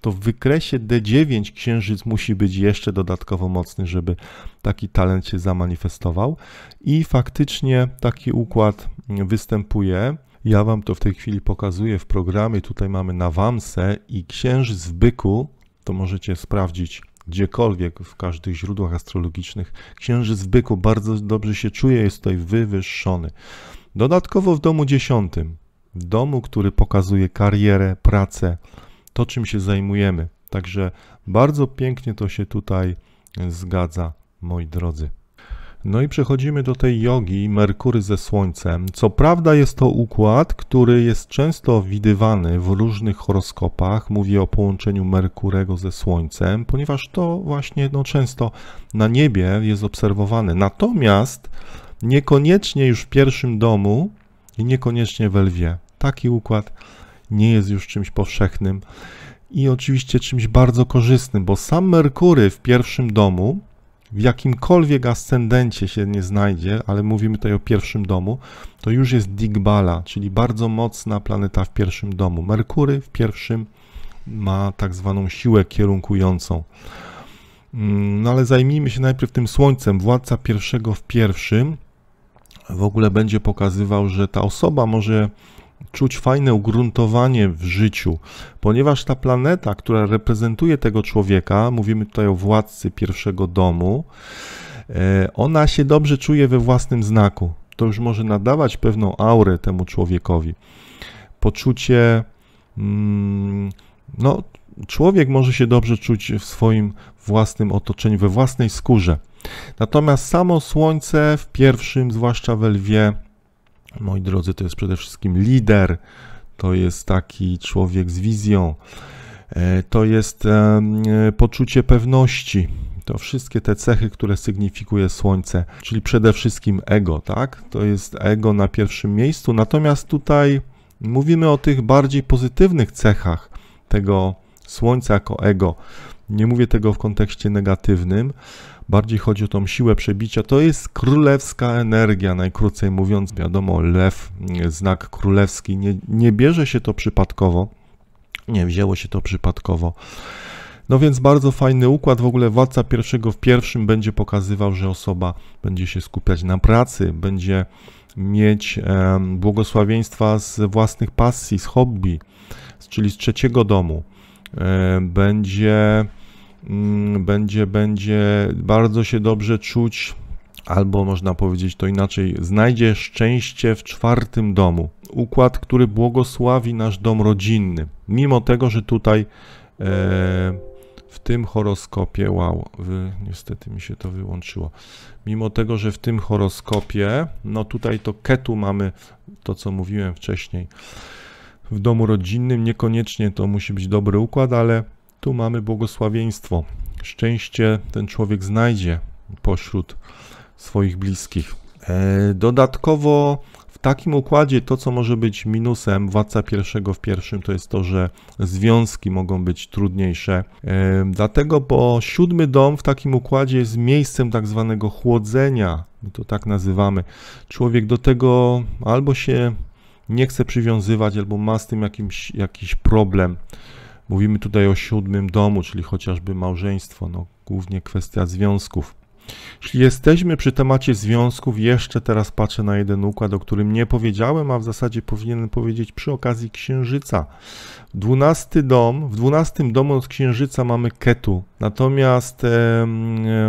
To w wykresie D9 księżyc musi być jeszcze dodatkowo mocny, żeby taki talent się zamanifestował. I faktycznie taki układ występuje. Ja Wam to w tej chwili pokazuję w programie. Tutaj mamy Nawamsę i Księżyc w Byku. To możecie sprawdzić gdziekolwiek, w każdych źródłach astrologicznych. Księżyc w Byku bardzo dobrze się czuje, jest tutaj wywyższony. Dodatkowo w domu dziesiątym, w domu, który pokazuje karierę, pracę, to czym się zajmujemy. Także bardzo pięknie to się tutaj zgadza, moi drodzy. No i przechodzimy do tej jogi Merkury ze Słońcem. Co prawda jest to układ, który jest często widywany w różnych horoskopach. Mówię o połączeniu Merkurego ze Słońcem, ponieważ to właśnie no, często na niebie jest obserwowane. Natomiast niekoniecznie już w pierwszym domu i niekoniecznie w lwie. Taki układ nie jest już czymś powszechnym i oczywiście czymś bardzo korzystnym, bo sam Merkury w pierwszym domu w jakimkolwiek ascendencie się nie znajdzie, ale mówimy tutaj o pierwszym domu, to już jest Digbala, czyli bardzo mocna planeta w pierwszym domu. Merkury w pierwszym ma tak zwaną siłę kierunkującą. Mm, no ale zajmijmy się najpierw tym Słońcem. Władca pierwszego w pierwszym w ogóle będzie pokazywał, że ta osoba może czuć fajne ugruntowanie w życiu, ponieważ ta planeta, która reprezentuje tego człowieka, mówimy tutaj o władcy pierwszego domu, e, ona się dobrze czuje we własnym znaku. To już może nadawać pewną aurę temu człowiekowi. Poczucie, mm, no, człowiek może się dobrze czuć w swoim własnym otoczeniu, we własnej skórze. Natomiast samo słońce w pierwszym, zwłaszcza we lwie, moi drodzy, to jest przede wszystkim lider, to jest taki człowiek z wizją, e, to jest e, poczucie pewności. To wszystkie te cechy, które sygnifikuje słońce, czyli przede wszystkim ego, tak? To jest ego na pierwszym miejscu. Natomiast tutaj mówimy o tych bardziej pozytywnych cechach tego słońca jako ego. Nie mówię tego w kontekście negatywnym, Bardziej chodzi o tą siłę przebicia. To jest królewska energia, najkrócej mówiąc. Wiadomo, lew, mm, znak królewski. Nie, nie bierze się to przypadkowo. Nie wzięło się to przypadkowo. No więc bardzo fajny układ. W ogóle władca pierwszego w pierwszym będzie pokazywał, że osoba będzie się skupiać na pracy, będzie mieć błogosławieństwa z własnych pasji, z hobby, czyli z trzeciego domu. E, będzie Mm, będzie, będzie bardzo się dobrze czuć, albo można powiedzieć to inaczej, znajdzie szczęście w czwartym domu. Układ, który błogosławi nasz dom rodzinny. Mimo tego, że tutaj e, w tym horoskopie, wow, wy, niestety mi się to wyłączyło. Mimo tego, że w tym horoskopie, no tutaj to ketu mamy, to co mówiłem wcześniej. W domu rodzinnym niekoniecznie to musi być dobry układ, ale tu mamy błogosławieństwo. Szczęście ten człowiek znajdzie pośród swoich bliskich. E, dodatkowo w takim układzie to, co może być minusem władca pierwszego w pierwszym, to jest to, że związki mogą być trudniejsze. E, dlatego, bo siódmy dom w takim układzie jest miejscem tak zwanego chłodzenia, my to tak nazywamy. Człowiek do tego albo się nie chce przywiązywać, albo ma z tym jakimś, jakiś problem. Mówimy tutaj o siódmym domu, czyli chociażby małżeństwo, no, głównie kwestia związków. Jeśli jesteśmy przy temacie związków, jeszcze teraz patrzę na jeden układ, o którym nie powiedziałem, a w zasadzie powinienem powiedzieć przy okazji księżyca, Dwunasty dom, w dwunastym domu od księżyca mamy ketu, natomiast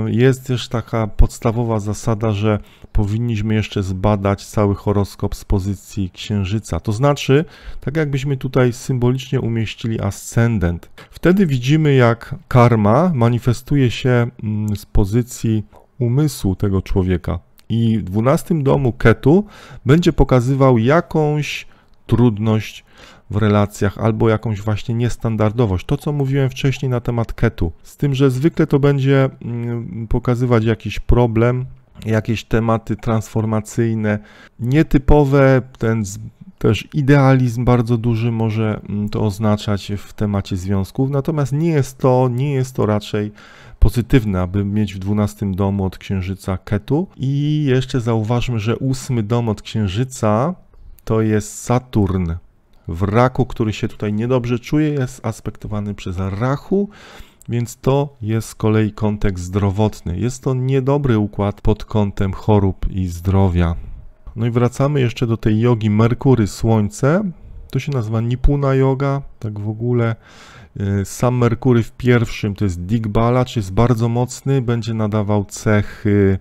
jest też taka podstawowa zasada, że powinniśmy jeszcze zbadać cały horoskop z pozycji księżyca. To znaczy, tak jakbyśmy tutaj symbolicznie umieścili ascendent. Wtedy widzimy, jak karma manifestuje się mm, z pozycji umysłu tego człowieka. I w dwunastym domu ketu będzie pokazywał jakąś trudność, w relacjach albo jakąś właśnie niestandardowość. To, co mówiłem wcześniej na temat ketu, z tym, że zwykle to będzie mm, pokazywać jakiś problem, jakieś tematy transformacyjne, nietypowe, ten też idealizm bardzo duży może mm, to oznaczać w temacie związków, natomiast nie jest to, nie jest to raczej pozytywne, aby mieć w 12 domu od księżyca Ketu. I jeszcze zauważmy, że ósmy dom od księżyca to jest Saturn w raku, który się tutaj niedobrze czuje, jest aspektowany przez rachu, więc to jest z kolei kontekst zdrowotny. Jest to niedobry układ pod kątem chorób i zdrowia. No i wracamy jeszcze do tej jogi Merkury Słońce. To się nazywa Nipuna Yoga, tak w ogóle. Y, sam Merkury w pierwszym to jest Digbala, czyli jest bardzo mocny, będzie nadawał cechy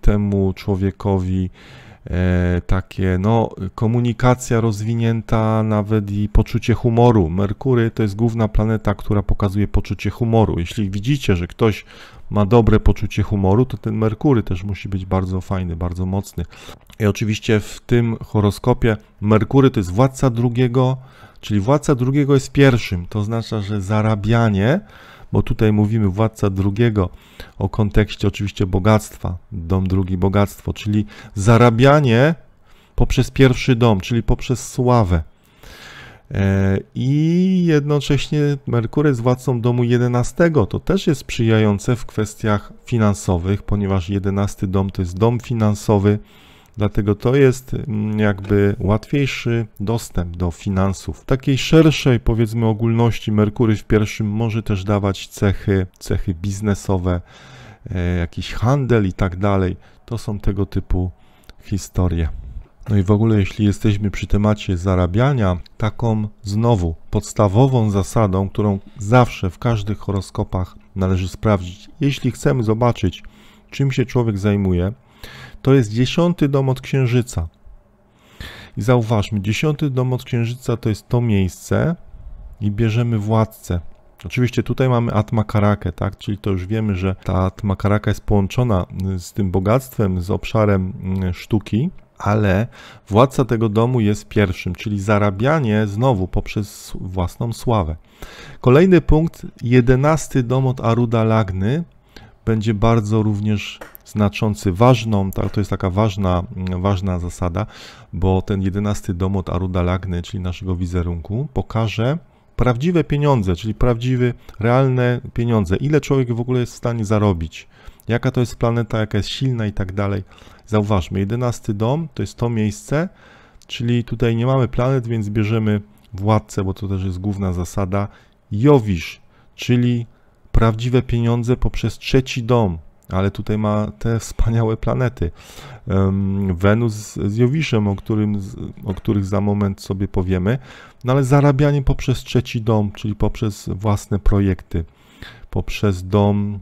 temu człowiekowi E, takie no, komunikacja rozwinięta, nawet i poczucie humoru. Merkury to jest główna planeta, która pokazuje poczucie humoru. Jeśli widzicie, że ktoś ma dobre poczucie humoru, to ten Merkury też musi być bardzo fajny, bardzo mocny. I oczywiście w tym horoskopie Merkury to jest władca drugiego, czyli władca drugiego jest pierwszym, to oznacza, że zarabianie bo tutaj mówimy władca drugiego o kontekście oczywiście bogactwa, dom drugi bogactwo, czyli zarabianie poprzez pierwszy dom, czyli poprzez sławę. E, I jednocześnie Merkury jest władcą domu 11. To też jest sprzyjające w kwestiach finansowych, ponieważ 11 dom to jest dom finansowy. Dlatego to jest mm, jakby łatwiejszy dostęp do finansów. W Takiej szerszej, powiedzmy, ogólności Merkury w pierwszym może też dawać cechy, cechy biznesowe, e, jakiś handel i tak dalej. To są tego typu historie. No i w ogóle, jeśli jesteśmy przy temacie zarabiania, taką znowu podstawową zasadą, którą zawsze w każdych horoskopach należy sprawdzić, jeśli chcemy zobaczyć, czym się człowiek zajmuje, to jest dziesiąty dom od Księżyca. I zauważmy, dziesiąty dom od Księżyca to jest to miejsce i bierzemy władcę. Oczywiście tutaj mamy Atmakarakę, tak? czyli to już wiemy, że ta Atmakaraka jest połączona z tym bogactwem, z obszarem mm, sztuki, ale władca tego domu jest pierwszym, czyli zarabianie znowu poprzez własną sławę. Kolejny punkt, jedenasty dom od Aruda Lagny będzie bardzo również znaczący, ważną, to jest taka ważna, mm, ważna zasada, bo ten jedenasty dom od Aruda Lagny, czyli naszego wizerunku, pokaże prawdziwe pieniądze, czyli prawdziwe, realne pieniądze, ile człowiek w ogóle jest w stanie zarobić, jaka to jest planeta, jaka jest silna i tak dalej. Zauważmy, jedenasty dom to jest to miejsce, czyli tutaj nie mamy planet, więc bierzemy władcę, bo to też jest główna zasada, Jowisz, czyli prawdziwe pieniądze poprzez trzeci dom, ale tutaj ma te wspaniałe planety. Wenus z Jowiszem, o, którym, o których za moment sobie powiemy, no ale zarabianie poprzez trzeci dom, czyli poprzez własne projekty, poprzez dom,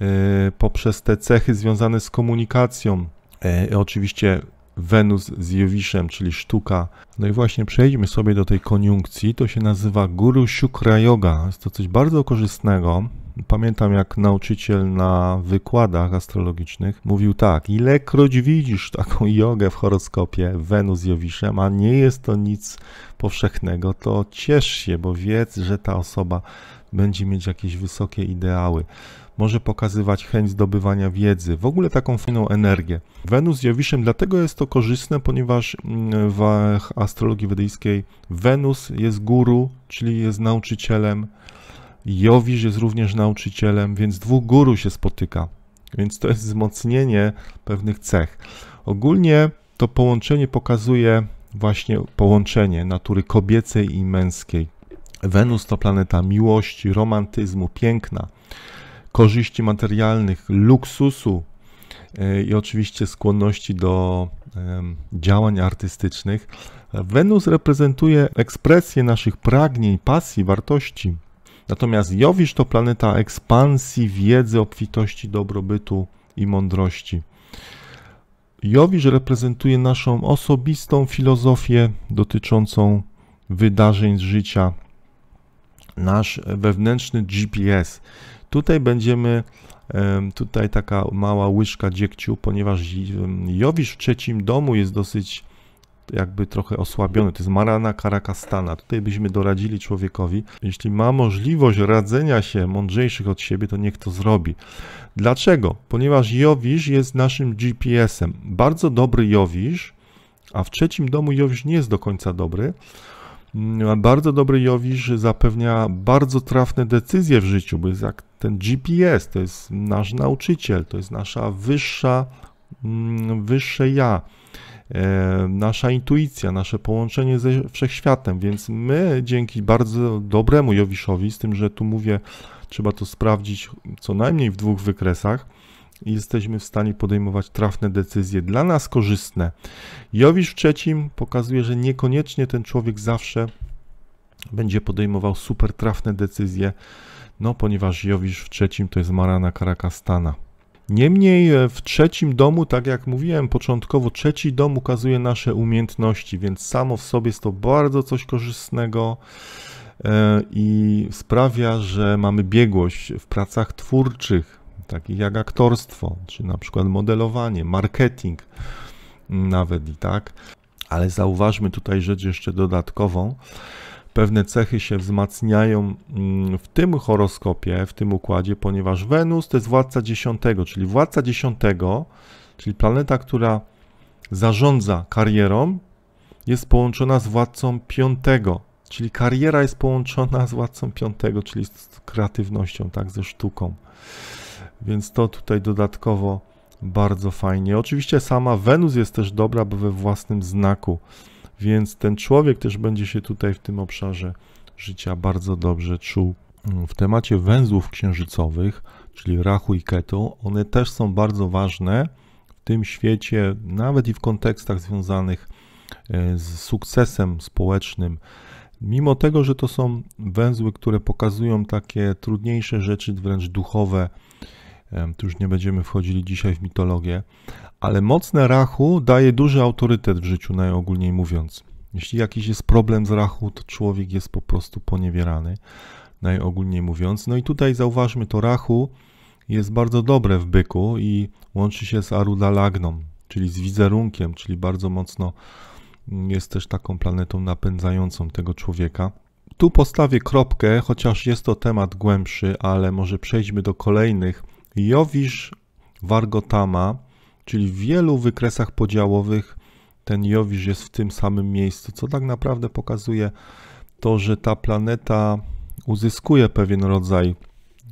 e, poprzez te cechy związane z komunikacją. E, oczywiście Wenus z Jowiszem, czyli sztuka. No i właśnie przejdźmy sobie do tej koniunkcji. To się nazywa Guru Shukra Yoga. Jest to coś bardzo korzystnego. Pamiętam, jak nauczyciel na wykładach astrologicznych mówił tak: Ilekroć widzisz taką jogę w horoskopie Wenus Jowiszem, a nie jest to nic powszechnego, to ciesz się, bo wiedz, że ta osoba będzie mieć jakieś wysokie ideały. Może pokazywać chęć zdobywania wiedzy, w ogóle taką fajną energię. Wenus jowiszem, dlatego jest to korzystne, ponieważ mm, w astrologii wedyjskiej Wenus jest guru, czyli jest nauczycielem Jowisz jest również nauczycielem, więc dwóch guru się spotyka. Więc to jest wzmocnienie pewnych cech. Ogólnie to połączenie pokazuje właśnie połączenie natury kobiecej i męskiej. Wenus to planeta miłości, romantyzmu, piękna, korzyści materialnych, luksusu e, i oczywiście skłonności do działań artystycznych. Wenus reprezentuje ekspresję naszych pragnień, pasji, wartości. Natomiast Jowisz to planeta ekspansji, wiedzy, obfitości, dobrobytu i mądrości. Jowisz reprezentuje naszą osobistą filozofię dotyczącą wydarzeń z życia, nasz wewnętrzny GPS. Tutaj będziemy, tutaj taka mała łyżka dziegciu, ponieważ Jowisz w trzecim domu jest dosyć jakby trochę osłabiony. To jest Marana Karakastana. Tutaj byśmy doradzili człowiekowi, jeśli ma możliwość radzenia się mądrzejszych od siebie, to niech to zrobi. Dlaczego? Ponieważ Jowisz jest naszym GPS-em. Bardzo dobry Jowisz, a w trzecim domu Jowisz nie jest do końca dobry. Mm, bardzo dobry Jowisz zapewnia bardzo trafne decyzje w życiu, bo jest jak ten GPS, to jest nasz nauczyciel, to jest nasza wyższa, mm, wyższe ja. E, nasza intuicja, nasze połączenie ze wszechświatem. Więc my dzięki bardzo dobremu Jowiszowi, z tym, że tu mówię, trzeba to sprawdzić co najmniej w dwóch wykresach, jesteśmy w stanie podejmować trafne decyzje, dla nas korzystne. Jowisz w trzecim pokazuje, że niekoniecznie ten człowiek zawsze będzie podejmował super trafne decyzje, no ponieważ Jowisz w trzecim to jest Marana Karakastana. Niemniej e, w trzecim domu, tak jak mówiłem początkowo, trzeci dom ukazuje nasze umiejętności, więc samo w sobie jest to bardzo coś korzystnego e, i sprawia, że mamy biegłość w pracach twórczych, takich jak aktorstwo, czy na przykład modelowanie, marketing nawet i tak. Ale zauważmy tutaj rzecz jeszcze dodatkową, pewne cechy się wzmacniają mm, w tym horoskopie, w tym układzie, ponieważ Wenus to jest władca dziesiątego, czyli władca dziesiątego, czyli planeta, która zarządza karierą, jest połączona z władcą piątego, czyli kariera jest połączona z władcą piątego, czyli z kreatywnością, tak, ze sztuką. Więc to tutaj dodatkowo bardzo fajnie. Oczywiście sama Wenus jest też dobra, bo we własnym znaku więc ten człowiek też będzie się tutaj w tym obszarze życia bardzo dobrze czuł. Mm, w temacie węzłów księżycowych, czyli Rachu i Ketu, one też są bardzo ważne w tym świecie, nawet i w kontekstach związanych e, z sukcesem społecznym. Mimo tego, że to są węzły, które pokazują takie trudniejsze rzeczy, wręcz duchowe, tu już nie będziemy wchodzili dzisiaj w mitologię, ale mocne rachu daje duży autorytet w życiu, najogólniej mówiąc. Jeśli jakiś jest problem z rachu, to człowiek jest po prostu poniewierany, najogólniej mówiąc. No i tutaj zauważmy, to rachu jest bardzo dobre w byku i łączy się z arudalagną, czyli z wizerunkiem, czyli bardzo mocno mm, jest też taką planetą napędzającą tego człowieka. Tu postawię kropkę, chociaż jest to temat głębszy, ale może przejdźmy do kolejnych Jowisz Wargotama, czyli w wielu wykresach podziałowych ten Jowisz jest w tym samym miejscu, co tak naprawdę pokazuje to, że ta planeta uzyskuje pewien rodzaj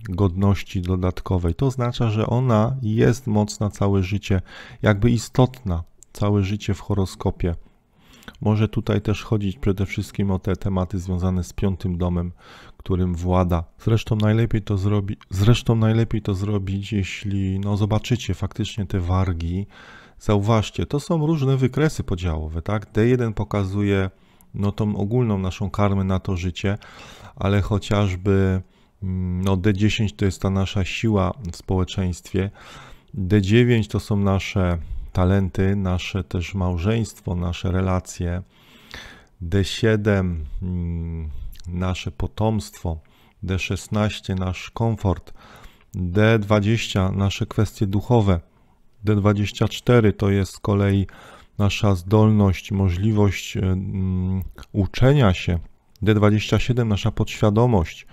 godności dodatkowej. To oznacza, że ona jest mocna całe życie, jakby istotna całe życie w horoskopie. Może tutaj też chodzić przede wszystkim o te tematy związane z piątym domem, którym włada. Zresztą najlepiej to, zrobi, zresztą najlepiej to zrobić, jeśli no, zobaczycie faktycznie te wargi. Zauważcie, to są różne wykresy podziałowe, tak? D1 pokazuje no, tą ogólną naszą karmę na to życie, ale chociażby mm, no, D10 to jest ta nasza siła w społeczeństwie. D9 to są nasze talenty, nasze też małżeństwo, nasze relacje. D7 nasze potomstwo, D16 nasz komfort, D20 nasze kwestie duchowe, D24 to jest z kolei nasza zdolność, możliwość uczenia się, D27 nasza podświadomość,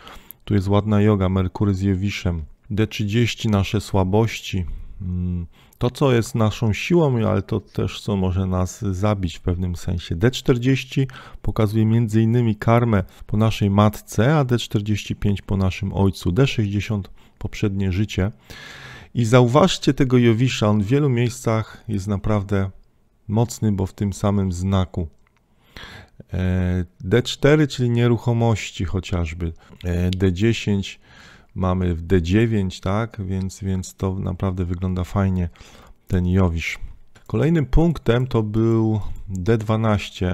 tu jest ładna yoga, Merkury z Jewiszem, D30 nasze słabości, mm, to, co jest naszą siłą, ale to też, co może nas zabić w pewnym sensie. D40 pokazuje m.in. karmę po naszej matce, a D45 po naszym ojcu, D60 poprzednie życie. I zauważcie tego Jowisza, on w wielu miejscach jest naprawdę mocny, bo w tym samym znaku. E, D4, czyli nieruchomości chociażby, e, D10, mamy w D9, tak? Więc, więc to naprawdę wygląda fajnie ten Jowisz. Kolejnym punktem to był D12.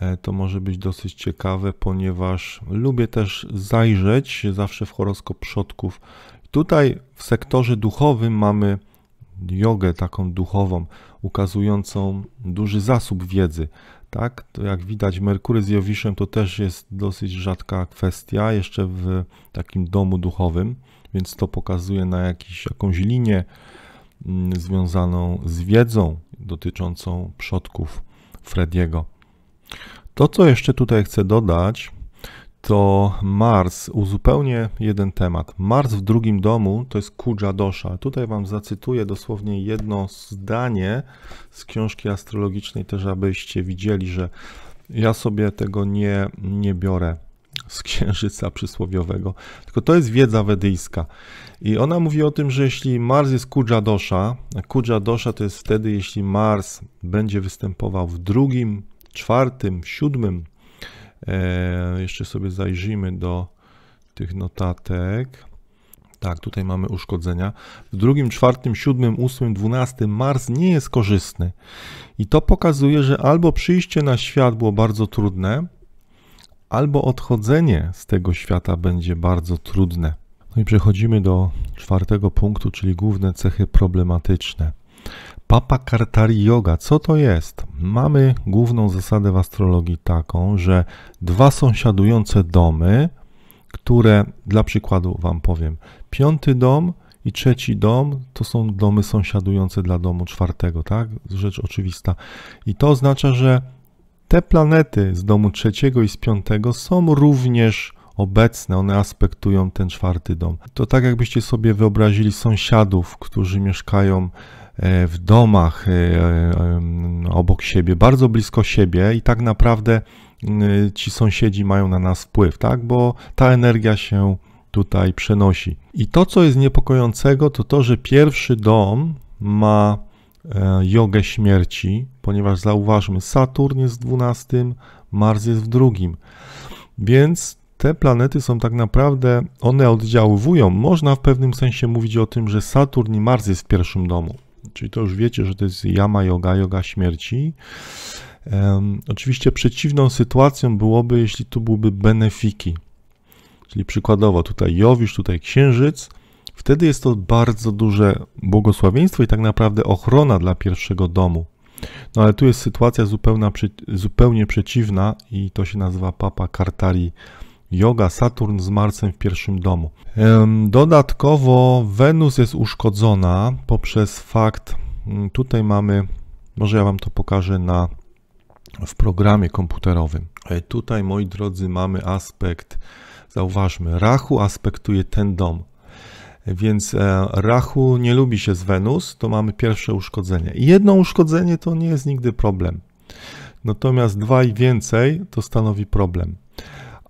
E, to może być dosyć ciekawe, ponieważ lubię też zajrzeć zawsze w horoskop przodków. Tutaj w sektorze duchowym mamy jogę taką duchową, ukazującą duży zasób wiedzy tak? To jak widać Merkury z Jowiszem to też jest dosyć rzadka kwestia, jeszcze w takim domu duchowym, więc to pokazuje na jakiś, jakąś linię mm, związaną z wiedzą dotyczącą przodków Frediego. To, co jeszcze tutaj chcę dodać, to Mars uzupełnię jeden temat. Mars w drugim domu to jest Kudża Dosha. Tutaj Wam zacytuję dosłownie jedno zdanie z książki astrologicznej, też abyście widzieli, że ja sobie tego nie, nie biorę z księżyca przysłowiowego, tylko to jest wiedza wedyjska. I ona mówi o tym, że jeśli Mars jest Kudża Dosha, Kudża Dosha to jest wtedy, jeśli Mars będzie występował w drugim, czwartym, siódmym, E, jeszcze sobie zajrzyjmy do tych notatek. Tak, tutaj mamy uszkodzenia. W drugim, czwartym, siódmym, ósmym, dwunastym Mars nie jest korzystny. I to pokazuje, że albo przyjście na świat było bardzo trudne, albo odchodzenie z tego świata będzie bardzo trudne. No i przechodzimy do czwartego punktu, czyli główne cechy problematyczne. Papa Kartari Yoga. Co to jest? Mamy główną zasadę w astrologii taką, że dwa sąsiadujące domy, które dla przykładu Wam powiem, piąty dom i trzeci dom to są domy sąsiadujące dla domu czwartego, tak? Rzecz oczywista. I to oznacza, że te planety z domu trzeciego i z piątego są również obecne, one aspektują ten czwarty dom. To tak jakbyście sobie wyobrazili sąsiadów, którzy mieszkają E, w domach e, e, obok siebie, bardzo blisko siebie i tak naprawdę ci sąsiedzi mają na nas wpływ, tak? Bo ta energia się tutaj przenosi. I to, co jest niepokojącego, to to, że pierwszy dom ma jogę śmierci, ponieważ zauważmy, Saturn jest w dwunastym, Mars jest w drugim. Więc te planety są tak naprawdę, one oddziaływują. Można w pewnym sensie mówić o tym, że Saturn i Mars jest w pierwszym domu. Czyli to już wiecie, że to jest jama yoga, yoga śmierci. Um, oczywiście przeciwną sytuacją byłoby, jeśli tu byłby benefiki. Czyli przykładowo tutaj Jowisz, tutaj Księżyc. Wtedy jest to bardzo duże błogosławieństwo i tak naprawdę ochrona dla pierwszego domu. No ale tu jest sytuacja zupełna, zupełnie przeciwna i to się nazywa Papa Kartari Yoga Saturn z Marsem w pierwszym domu. Dodatkowo Wenus jest uszkodzona poprzez fakt, mm, tutaj mamy, może ja Wam to pokażę na, w programie komputerowym. E, tutaj, moi drodzy, mamy aspekt, zauważmy, Rachu aspektuje ten dom. E, więc e, Rachu nie lubi się z Wenus, to mamy pierwsze uszkodzenie. Jedno uszkodzenie to nie jest nigdy problem. Natomiast dwa i więcej to stanowi problem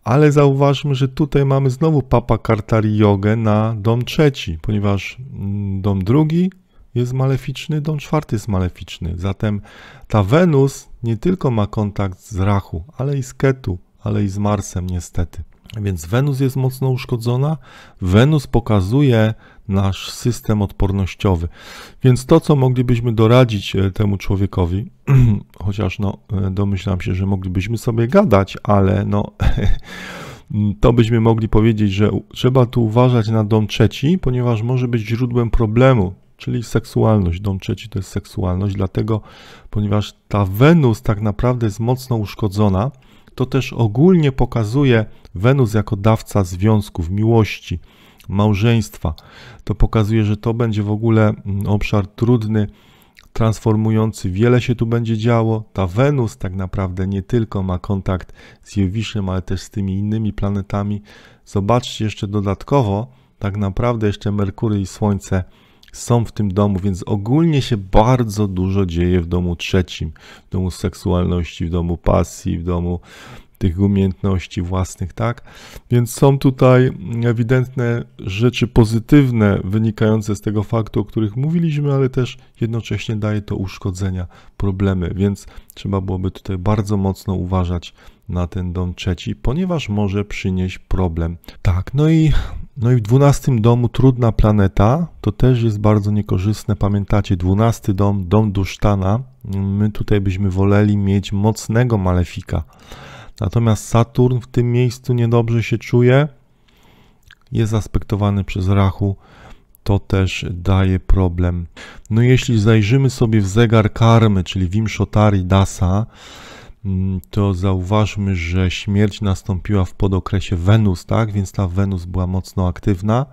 ale zauważmy, że tutaj mamy znowu Papa Kartari Jogę na dom trzeci, ponieważ mm, dom drugi jest maleficzny, dom czwarty jest maleficzny. Zatem ta Wenus nie tylko ma kontakt z Rachu, ale i z Ketu, ale i z Marsem niestety. Więc Wenus jest mocno uszkodzona. Wenus pokazuje nasz system odpornościowy. Więc to, co moglibyśmy doradzić e, temu człowiekowi, chociaż no, e, domyślam się, że moglibyśmy sobie gadać, ale no, to byśmy mogli powiedzieć, że trzeba tu uważać na dom trzeci, ponieważ może być źródłem problemu, czyli seksualność. Dom trzeci to jest seksualność, dlatego, ponieważ ta Wenus tak naprawdę jest mocno uszkodzona, to też ogólnie pokazuje Wenus jako dawca związków, miłości małżeństwa. To pokazuje, że to będzie w ogóle mm, obszar trudny, transformujący. Wiele się tu będzie działo. Ta Wenus tak naprawdę nie tylko ma kontakt z Jowiszem, ale też z tymi innymi planetami. Zobaczcie jeszcze dodatkowo, tak naprawdę jeszcze Merkury i Słońce są w tym domu, więc ogólnie się bardzo dużo dzieje w domu trzecim, w domu seksualności, w domu pasji, w domu tych umiejętności własnych, tak? Więc są tutaj ewidentne rzeczy pozytywne wynikające z tego faktu, o których mówiliśmy, ale też jednocześnie daje to uszkodzenia, problemy, więc trzeba byłoby tutaj bardzo mocno uważać na ten dom trzeci, ponieważ może przynieść problem. Tak, no i, no i w dwunastym domu trudna planeta, to też jest bardzo niekorzystne. Pamiętacie, dwunasty dom, dom Dusztana, my tutaj byśmy woleli mieć mocnego malefika, Natomiast Saturn w tym miejscu niedobrze się czuje, jest aspektowany przez Rachu, to też daje problem. No jeśli zajrzymy sobie w zegar karmy, czyli Vimshotari Dasa, mm, to zauważmy, że śmierć nastąpiła w podokresie Wenus, tak? Więc ta Wenus była mocno aktywna.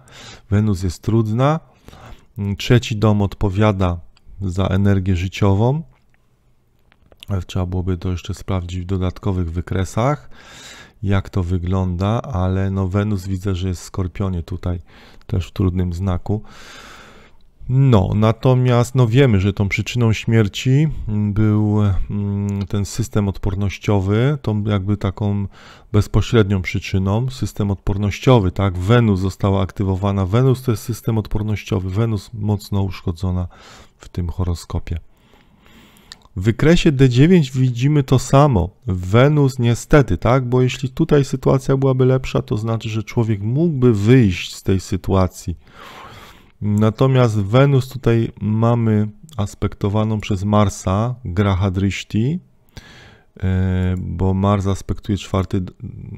Wenus jest trudna. Mm, trzeci dom odpowiada za energię życiową. Trzeba byłoby to jeszcze sprawdzić w dodatkowych wykresach, jak to wygląda, ale no Wenus widzę, że jest w Skorpionie tutaj też w trudnym znaku. No, natomiast no wiemy, że tą przyczyną śmierci był mm, ten system odpornościowy, tą jakby taką bezpośrednią przyczyną, system odpornościowy, tak? Wenus została aktywowana. Wenus to jest system odpornościowy. Wenus mocno uszkodzona w tym horoskopie. W wykresie D9 widzimy to samo. Wenus niestety, tak? Bo jeśli tutaj sytuacja byłaby lepsza, to znaczy, że człowiek mógłby wyjść z tej sytuacji. Natomiast Wenus tutaj mamy aspektowaną przez Marsa, Grahadrishti, e, bo Mars aspektuje czwarty,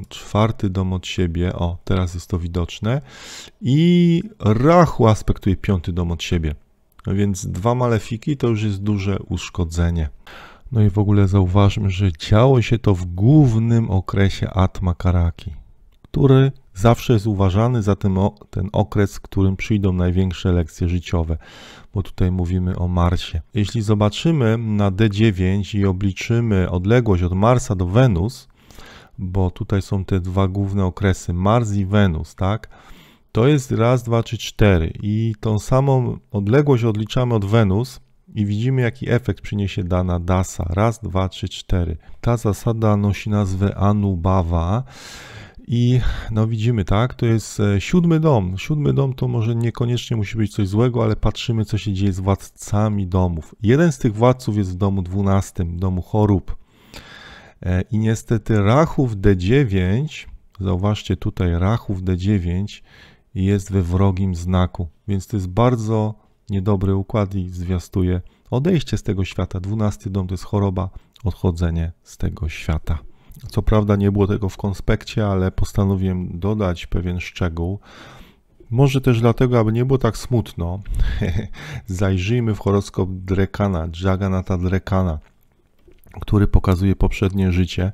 czwarty dom od siebie. O, teraz jest to widoczne. I Rahu aspektuje piąty dom od siebie. Więc dwa malefiki to już jest duże uszkodzenie. No i w ogóle zauważmy, że działo się to w głównym okresie Atma Karaki, który zawsze jest uważany za ten, ten okres, w którym przyjdą największe lekcje życiowe, bo tutaj mówimy o Marsie. Jeśli zobaczymy na D9 i obliczymy odległość od Marsa do Wenus, bo tutaj są te dwa główne okresy, Mars i Wenus, tak? to jest raz, dwa, trzy, cztery i tą samą odległość odliczamy od Wenus i widzimy jaki efekt przyniesie dana dasa. Raz, dwa, trzy, cztery. Ta zasada nosi nazwę Anubawa I no widzimy, tak, to jest e, siódmy dom. Siódmy dom to może niekoniecznie musi być coś złego, ale patrzymy, co się dzieje z władcami domów. Jeden z tych władców jest w domu dwunastym, domu chorób. E, I niestety Rachów D9, zauważcie tutaj Rachów D9 jest we wrogim znaku, więc to jest bardzo niedobry układ i zwiastuje odejście z tego świata. Dwunasty dom to jest choroba, odchodzenie z tego świata. Co prawda nie było tego w konspekcie, ale postanowiłem dodać pewien szczegół. Może też dlatego, aby nie było tak smutno, zajrzyjmy w horoskop Drekana, Jaganata Drekana, który pokazuje poprzednie życie.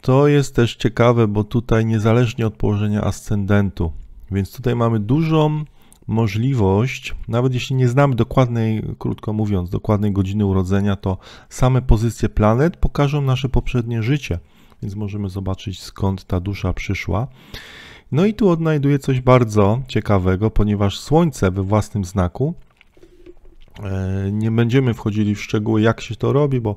To jest też ciekawe, bo tutaj niezależnie od położenia ascendentu, więc tutaj mamy dużą możliwość, nawet jeśli nie znamy dokładnej, krótko mówiąc, dokładnej godziny urodzenia, to same pozycje planet pokażą nasze poprzednie życie, więc możemy zobaczyć skąd ta dusza przyszła. No i tu odnajduję coś bardzo ciekawego, ponieważ Słońce we własnym znaku, e, nie będziemy wchodzili w szczegóły, jak się to robi, bo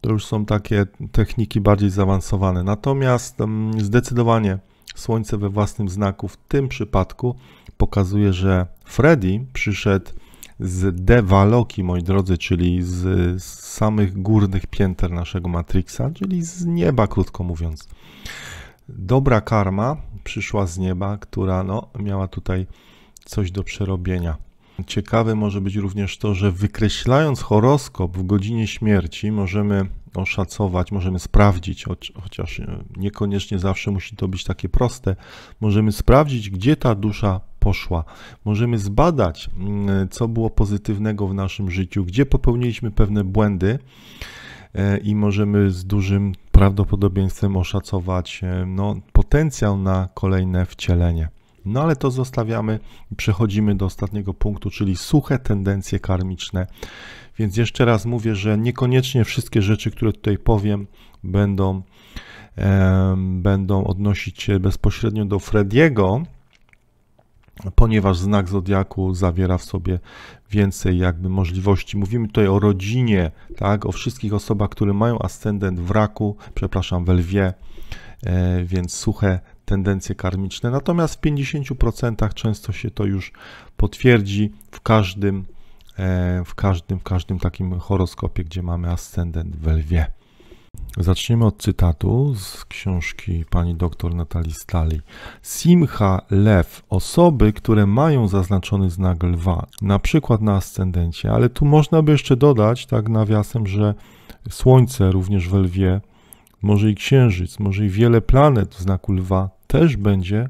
to już są takie techniki bardziej zaawansowane. Natomiast mm, zdecydowanie słońce we własnym znaku w tym przypadku pokazuje, że Freddy przyszedł z Devaloki, moi drodzy, czyli z, z samych górnych pięter naszego Matrixa, czyli z nieba, krótko mówiąc. Dobra karma przyszła z nieba, która no, miała tutaj coś do przerobienia. Ciekawe może być również to, że wykreślając horoskop w godzinie śmierci, możemy oszacować, możemy sprawdzić, chociaż e, niekoniecznie zawsze musi to być takie proste, możemy sprawdzić, gdzie ta dusza poszła. Możemy zbadać, mm, e, co było pozytywnego w naszym życiu, gdzie popełniliśmy pewne błędy e, i możemy z dużym prawdopodobieństwem oszacować no, potencjał na kolejne wcielenie. No ale to zostawiamy i przechodzimy do ostatniego punktu, czyli suche tendencje karmiczne. Więc jeszcze raz mówię, że niekoniecznie wszystkie rzeczy, które tutaj powiem, będą, e, będą odnosić się bezpośrednio do Frediego, ponieważ znak zodiaku zawiera w sobie więcej jakby możliwości. Mówimy tutaj o rodzinie, tak, o wszystkich osobach, które mają ascendent w raku, przepraszam, w lwie, e, więc suche tendencje karmiczne. Natomiast w 50% często się to już potwierdzi w każdym, e, w każdym, w każdym takim horoskopie, gdzie mamy ascendent w lwie. Zaczniemy od cytatu z książki pani doktor Natalii Stali. Simcha lew, osoby, które mają zaznaczony znak lwa, na przykład na ascendencie, ale tu można by jeszcze dodać, tak nawiasem, że słońce również we lwie, może i księżyc, może i wiele planet w znaku lwa też będzie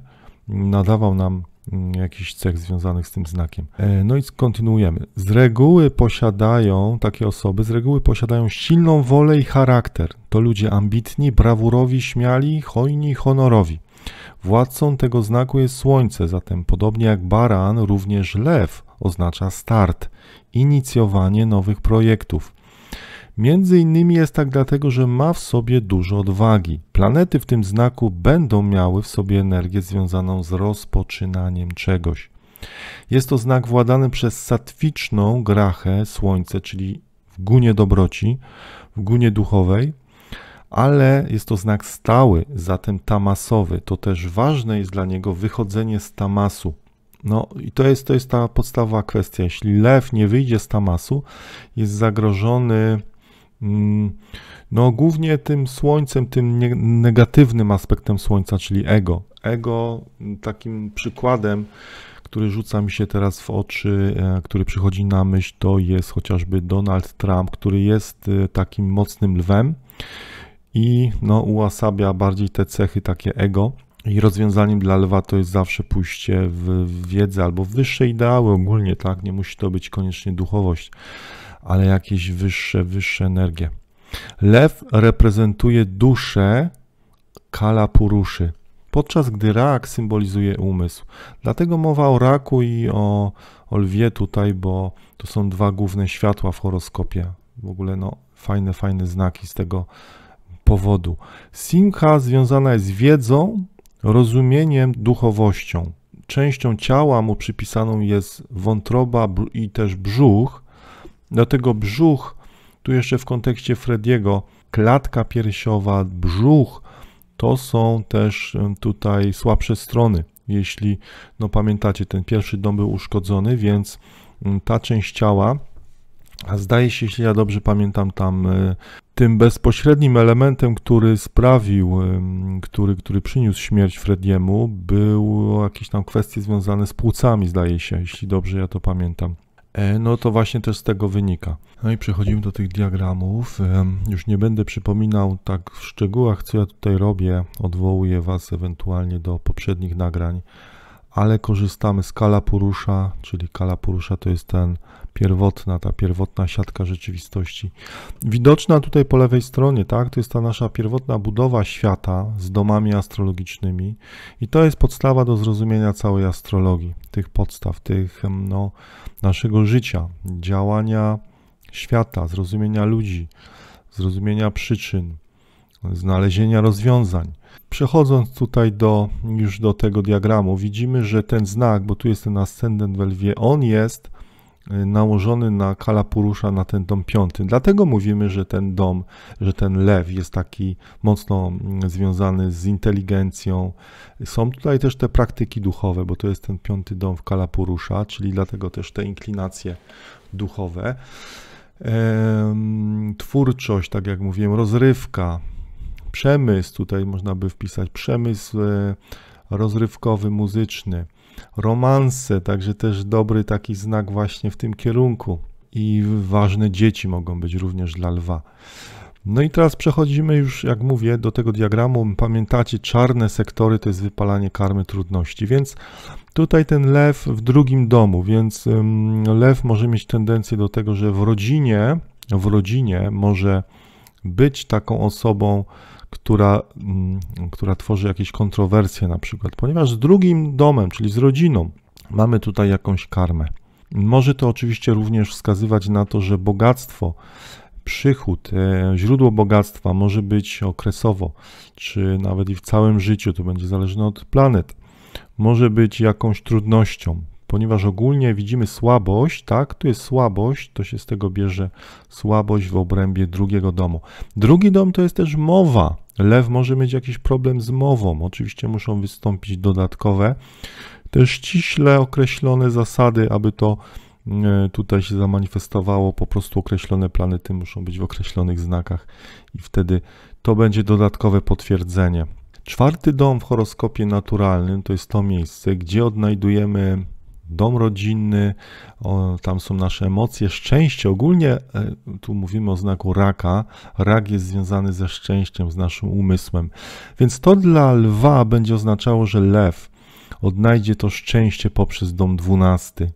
nadawał nam mm, jakiś cech związanych z tym znakiem. E, no i kontynuujemy. Z reguły posiadają, takie osoby z reguły posiadają silną wolę i charakter. To ludzie ambitni, brawurowi, śmiali, hojni, honorowi. Władcą tego znaku jest słońce, zatem podobnie jak baran, również lew oznacza start, inicjowanie nowych projektów. Między innymi jest tak dlatego, że ma w sobie dużo odwagi. Planety w tym znaku będą miały w sobie energię związaną z rozpoczynaniem czegoś. Jest to znak władany przez satwiczną grachę Słońce, czyli w gunie dobroci, w gunie duchowej, ale jest to znak stały, zatem tamasowy. To też ważne jest dla niego wychodzenie z tamasu. No i to jest, to jest ta podstawowa kwestia. Jeśli lew nie wyjdzie z tamasu, jest zagrożony Mm, no, głównie tym słońcem, tym negatywnym aspektem słońca, czyli ego. Ego, mm, takim przykładem, który rzuca mi się teraz w oczy, e, który przychodzi na myśl, to jest chociażby Donald Trump, który jest e, takim mocnym lwem i no, uasabia bardziej te cechy takie ego. I rozwiązaniem dla lwa to jest zawsze pójście w wiedzę albo w wyższe ideały ogólnie, tak? Nie musi to być koniecznie duchowość ale jakieś wyższe, wyższe energie. Lew reprezentuje duszę kala puruszy, podczas gdy rak symbolizuje umysł. Dlatego mowa o raku i o, o lwie tutaj, bo to są dwa główne światła w horoskopie. W ogóle no, fajne, fajne znaki z tego powodu. Simcha związana jest z wiedzą, rozumieniem, duchowością. Częścią ciała mu przypisaną jest wątroba i też brzuch, Dlatego brzuch, tu jeszcze w kontekście Frediego, klatka piersiowa, brzuch, to są też e, tutaj słabsze strony. Jeśli, no pamiętacie, ten pierwszy dom był uszkodzony, więc ta część ciała, a zdaje się, jeśli ja dobrze pamiętam, tam e, tym bezpośrednim elementem, który sprawił, e, który, który przyniósł śmierć Frediemu, były jakieś tam kwestie związane z płucami, zdaje się, jeśli dobrze ja to pamiętam. E, no to właśnie też z tego wynika. No i przechodzimy do tych diagramów. Już nie będę przypominał tak w szczegółach, co ja tutaj robię. Odwołuję Was ewentualnie do poprzednich nagrań, ale korzystamy z kala purusza, czyli kala purusza to jest ten pierwotna, ta pierwotna siatka rzeczywistości. Widoczna tutaj po lewej stronie, tak, to jest ta nasza pierwotna budowa świata z domami astrologicznymi i to jest podstawa do zrozumienia całej astrologii, tych podstaw, tych mm, no, naszego życia, działania świata, zrozumienia ludzi, zrozumienia przyczyn, znalezienia rozwiązań. Przechodząc tutaj do, już do tego diagramu, widzimy, że ten znak, bo tu jest ten ascendent we lwie, on jest Y, nałożony na Kalapurusza, na ten dom piąty. Dlatego mówimy, że ten dom, że ten lew jest taki mocno mm, związany z inteligencją. Są tutaj też te praktyki duchowe, bo to jest ten piąty dom w Kalapurusza, czyli dlatego też te inklinacje duchowe. Twórczość, tak jak mówiłem, rozrywka, przemysł, tutaj można by wpisać przemysł e, rozrywkowy, muzyczny romanse, także też dobry taki znak właśnie w tym kierunku. I ważne dzieci mogą być również dla lwa. No i teraz przechodzimy już, jak mówię, do tego diagramu. Pamiętacie, czarne sektory to jest wypalanie karmy trudności, więc tutaj ten lew w drugim domu, więc lew może mieć tendencję do tego, że w rodzinie, w rodzinie może być taką osobą, która, mm, która tworzy jakieś kontrowersje na przykład, ponieważ z drugim domem, czyli z rodziną, mamy tutaj jakąś karmę. Może to oczywiście również wskazywać na to, że bogactwo, przychód, e, źródło bogactwa może być okresowo, czy nawet i w całym życiu, to będzie zależne od planet. Może być jakąś trudnością, ponieważ ogólnie widzimy słabość, tak, tu jest słabość, to się z tego bierze słabość w obrębie drugiego domu. Drugi dom to jest też mowa. Lew może mieć jakiś problem z mową. Oczywiście muszą wystąpić dodatkowe, też ściśle określone zasady, aby to e, tutaj się zamanifestowało, po prostu określone planety muszą być w określonych znakach i wtedy to będzie dodatkowe potwierdzenie. Czwarty dom w horoskopie naturalnym to jest to miejsce, gdzie odnajdujemy dom rodzinny, tam są nasze emocje, szczęście. Ogólnie e, tu mówimy o znaku raka. Rak jest związany ze szczęściem, z naszym umysłem. Więc to dla lwa będzie oznaczało, że lew odnajdzie to szczęście poprzez dom dwunasty.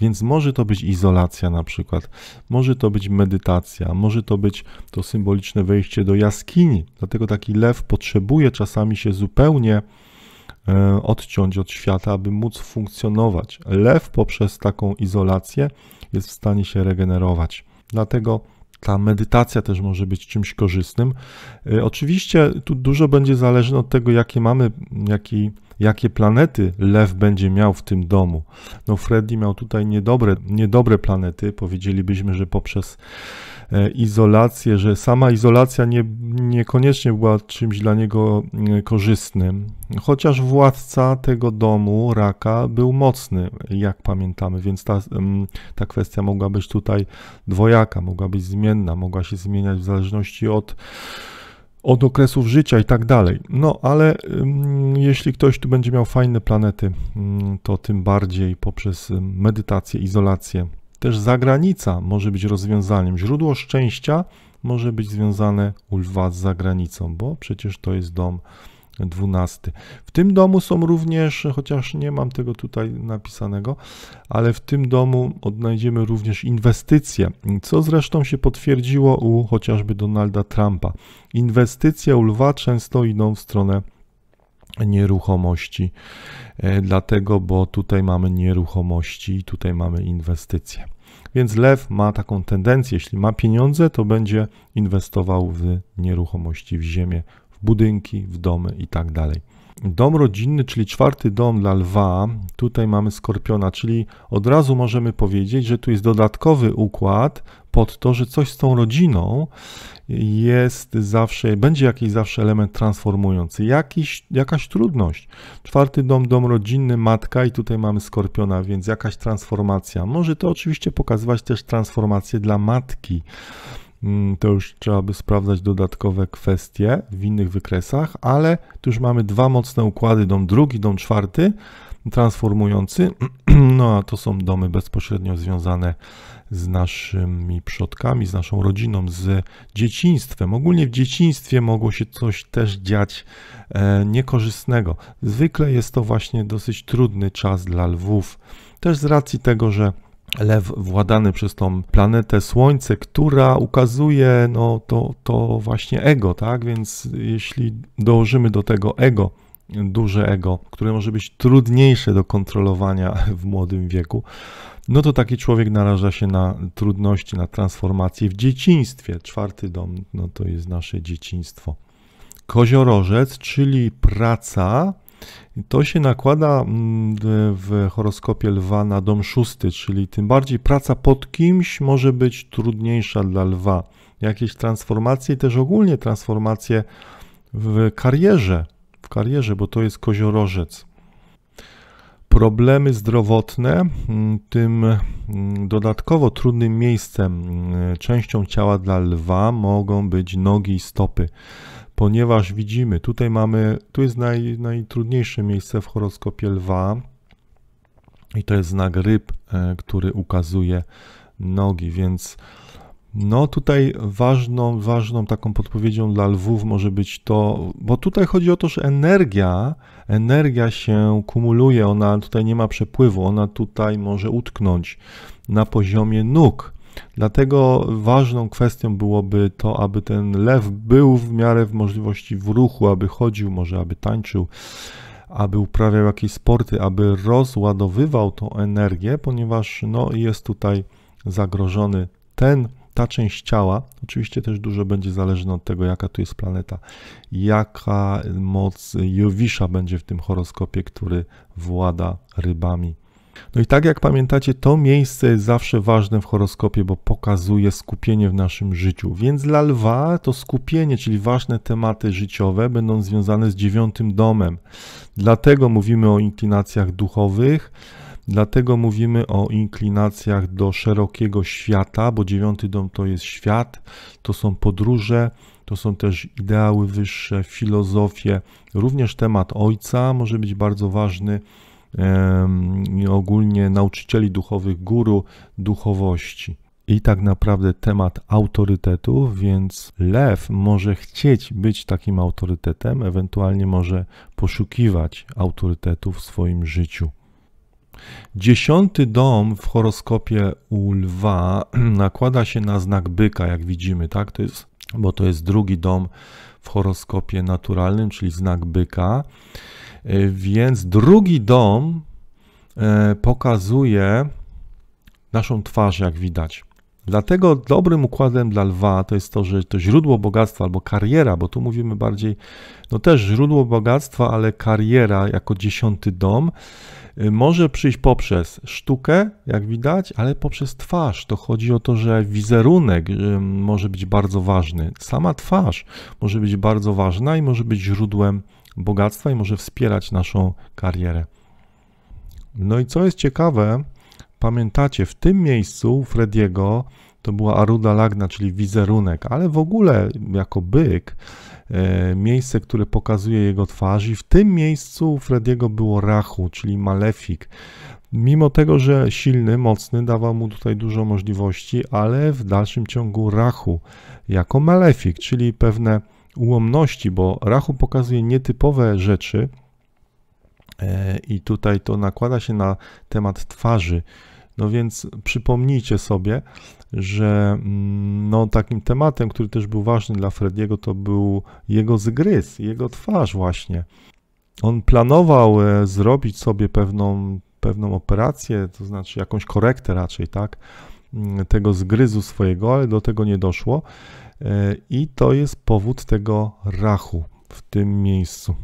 Więc może to być izolacja na przykład, może to być medytacja, może to być to symboliczne wejście do jaskini. Dlatego taki lew potrzebuje czasami się zupełnie E, odciąć od świata, aby móc funkcjonować. Lew poprzez taką izolację jest w stanie się regenerować. Dlatego ta medytacja też może być czymś korzystnym. E, oczywiście tu dużo będzie zależne od tego, jakie mamy, jaki, jakie planety lew będzie miał w tym domu. No Freddy miał tutaj niedobre, niedobre planety. Powiedzielibyśmy, że poprzez E, izolację, że sama izolacja nie, niekoniecznie była czymś dla niego e, korzystnym. Chociaż władca tego domu, Raka, był mocny, jak pamiętamy, więc ta, ta kwestia mogła być tutaj dwojaka, mogła być zmienna, mogła się zmieniać w zależności od od okresów życia i tak dalej. No ale jeśli ktoś tu będzie miał fajne planety, to tym bardziej poprzez medytację, izolację też zagranica może być rozwiązaniem. Źródło szczęścia może być związane u lwa z zagranicą, bo przecież to jest dom dwunasty. W tym domu są również, chociaż nie mam tego tutaj napisanego, ale w tym domu odnajdziemy również inwestycje, co zresztą się potwierdziło u chociażby Donalda Trumpa. Inwestycje u lwa często idą w stronę nieruchomości, e, dlatego, bo tutaj mamy nieruchomości i tutaj mamy inwestycje. Więc lew ma taką tendencję, jeśli ma pieniądze, to będzie inwestował w nieruchomości, w ziemię, w budynki, w domy i tak dalej. Dom rodzinny, czyli czwarty dom dla lwa, tutaj mamy skorpiona, czyli od razu możemy powiedzieć, że tu jest dodatkowy układ pod to, że coś z tą rodziną jest zawsze, będzie jakiś zawsze element transformujący, jakiś, jakaś trudność. Czwarty dom, dom rodzinny, matka i tutaj mamy skorpiona, więc jakaś transformacja. Może to oczywiście pokazywać też transformację dla matki. Mm, to już trzeba by sprawdzać dodatkowe kwestie w innych wykresach, ale tu już mamy dwa mocne układy, dom drugi, dom czwarty, transformujący, no a to są domy bezpośrednio związane z naszymi przodkami, z naszą rodziną, z dzieciństwem. Ogólnie w dzieciństwie mogło się coś też dziać e, niekorzystnego. Zwykle jest to właśnie dosyć trudny czas dla lwów, też z racji tego, że lew władany przez tą planetę Słońce, która ukazuje no, to, to właśnie ego, tak? Więc jeśli dołożymy do tego ego, duże ego, które może być trudniejsze do kontrolowania w młodym wieku, no to taki człowiek naraża się na trudności, na transformacje w dzieciństwie. Czwarty dom, no to jest nasze dzieciństwo. Koziorożec, czyli praca, to się nakłada mm, w horoskopie lwa na dom szósty, czyli tym bardziej praca pod kimś może być trudniejsza dla lwa. Jakieś transformacje też ogólnie transformacje w karierze, w karierze, bo to jest koziorożec. Problemy zdrowotne, mm, tym mm, dodatkowo trudnym miejscem, częścią ciała dla lwa mogą być nogi i stopy ponieważ widzimy, tutaj mamy, tu jest naj, najtrudniejsze miejsce w horoskopie lwa i to jest znak ryb, e, który ukazuje nogi, więc no tutaj ważną, ważną taką podpowiedzią dla lwów może być to, bo tutaj chodzi o to, że energia, energia się kumuluje, ona tutaj nie ma przepływu, ona tutaj może utknąć na poziomie nóg. Dlatego ważną kwestią byłoby to, aby ten lew był w miarę w możliwości w ruchu, aby chodził, może aby tańczył, aby uprawiał jakieś sporty, aby rozładowywał tą energię, ponieważ no, jest tutaj zagrożony ten, ta część ciała. Oczywiście też dużo będzie zależne od tego, jaka tu jest planeta, jaka moc Jowisza będzie w tym horoskopie, który włada rybami. No i tak jak pamiętacie, to miejsce jest zawsze ważne w horoskopie, bo pokazuje skupienie w naszym życiu. Więc dla lwa to skupienie, czyli ważne tematy życiowe, będą związane z dziewiątym domem. Dlatego mówimy o inklinacjach duchowych. Dlatego mówimy o inklinacjach do szerokiego świata, bo dziewiąty dom to jest świat, to są podróże, to są też ideały wyższe, filozofie. Również temat ojca może być bardzo ważny ogólnie nauczycieli duchowych, guru duchowości. I tak naprawdę temat autorytetów, więc lew może chcieć być takim autorytetem, ewentualnie może poszukiwać autorytetów w swoim życiu. Dziesiąty dom w horoskopie u lwa nakłada się na znak byka, jak widzimy, tak? To jest, bo to jest drugi dom w horoskopie naturalnym, czyli znak byka. E, więc drugi dom e, pokazuje naszą twarz, jak widać. Dlatego dobrym układem dla lwa to jest to, że to źródło bogactwa albo kariera, bo tu mówimy bardziej, no też źródło bogactwa, ale kariera jako dziesiąty dom e, może przyjść poprzez sztukę, jak widać, ale poprzez twarz. To chodzi o to, że wizerunek może być bardzo ważny. Sama twarz może być bardzo ważna i może być źródłem bogactwa i może wspierać naszą karierę. No i co jest ciekawe, pamiętacie, w tym miejscu Frediego to była Aruda Lagna, czyli wizerunek, ale w ogóle jako byk, e, miejsce, które pokazuje jego twarz i w tym miejscu Frediego było Rachu, czyli Malefik. Mimo tego, że silny, mocny, dawał mu tutaj dużo możliwości, ale w dalszym ciągu Rachu jako Malefik, czyli pewne ułomności, bo Rachu pokazuje nietypowe rzeczy e, i tutaj to nakłada się na temat twarzy. No więc przypomnijcie sobie, że mm, no, takim tematem, który też był ważny dla Frediego, to był jego zgryz, jego twarz właśnie. On planował e, zrobić sobie pewną, pewną operację, to znaczy jakąś korektę raczej, tak, mm, tego zgryzu swojego, ale do tego nie doszło. E, I to jest powód tego rachu w tym miejscu.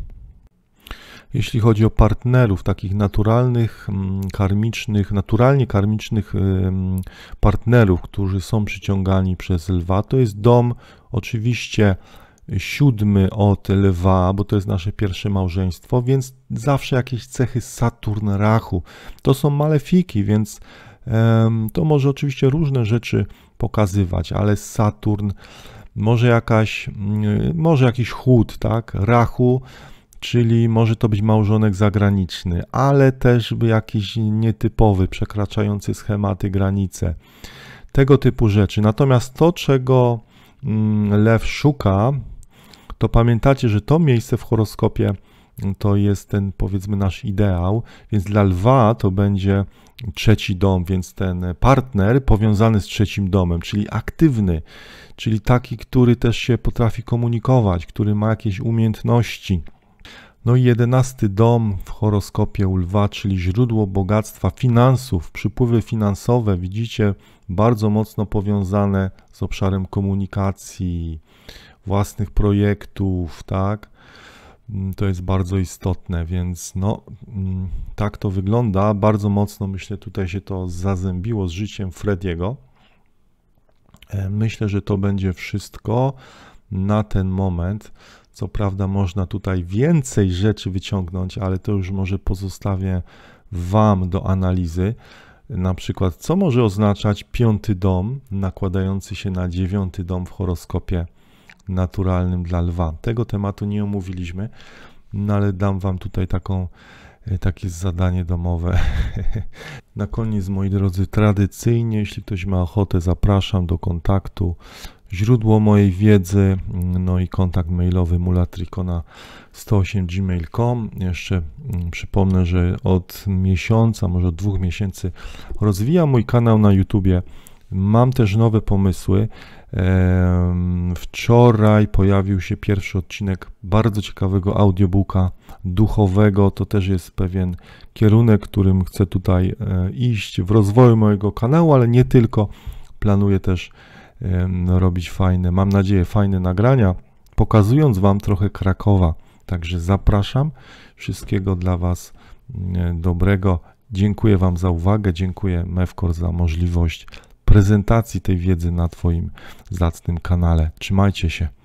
Jeśli chodzi o partnerów, takich naturalnych, mm, karmicznych, naturalnie karmicznych y, mm, partnerów, którzy są przyciągani przez lwa, to jest dom oczywiście siódmy od lwa, bo to jest nasze pierwsze małżeństwo, więc zawsze jakieś cechy Saturn Rachu. To są malefiki, więc to może oczywiście różne rzeczy pokazywać, ale Saturn, może jakaś, mm, może jakiś chód, tak, rachu, czyli może to być małżonek zagraniczny, ale też jakiś nietypowy, przekraczający schematy, granice, tego typu rzeczy. Natomiast to, czego mm, lew szuka, to pamiętacie, że to miejsce w horoskopie to jest ten powiedzmy nasz ideał, więc dla lwa to będzie trzeci dom, więc ten partner powiązany z trzecim domem, czyli aktywny, czyli taki, który też się potrafi komunikować, który ma jakieś umiejętności. No i jedenasty dom w horoskopie u lwa, czyli źródło bogactwa, finansów, przypływy finansowe, widzicie, bardzo mocno powiązane z obszarem komunikacji, własnych projektów, tak? Mm, to jest bardzo istotne, więc no, mm, tak to wygląda. Bardzo mocno myślę, tutaj się to zazębiło z życiem Frediego. E, myślę, że to będzie wszystko na ten moment. Co prawda, można tutaj więcej rzeczy wyciągnąć, ale to już może pozostawię Wam do analizy. Na przykład, co może oznaczać piąty dom nakładający się na dziewiąty dom w horoskopie naturalnym dla lwa. Tego tematu nie omówiliśmy, no ale dam Wam tutaj taką, e, takie zadanie domowe. Na koniec, moi drodzy, tradycyjnie, jeśli ktoś ma ochotę, zapraszam do kontaktu. Źródło mojej wiedzy, mm, no i kontakt mailowy mulatrikona108gmail.com. Jeszcze mm, przypomnę, że od miesiąca, może od dwóch miesięcy rozwijam mój kanał na YouTubie. Mam też nowe pomysły. Wczoraj pojawił się pierwszy odcinek bardzo ciekawego audiobooka duchowego. To też jest pewien kierunek, którym chcę tutaj e, iść w rozwoju mojego kanału, ale nie tylko. Planuję też robić fajne, mam nadzieję, fajne nagrania, pokazując Wam trochę Krakowa. Także zapraszam. Wszystkiego dla Was e, dobrego. Dziękuję Wam za uwagę. Dziękuję Mefkor za możliwość prezentacji tej wiedzy na Twoim zacnym kanale. Trzymajcie się.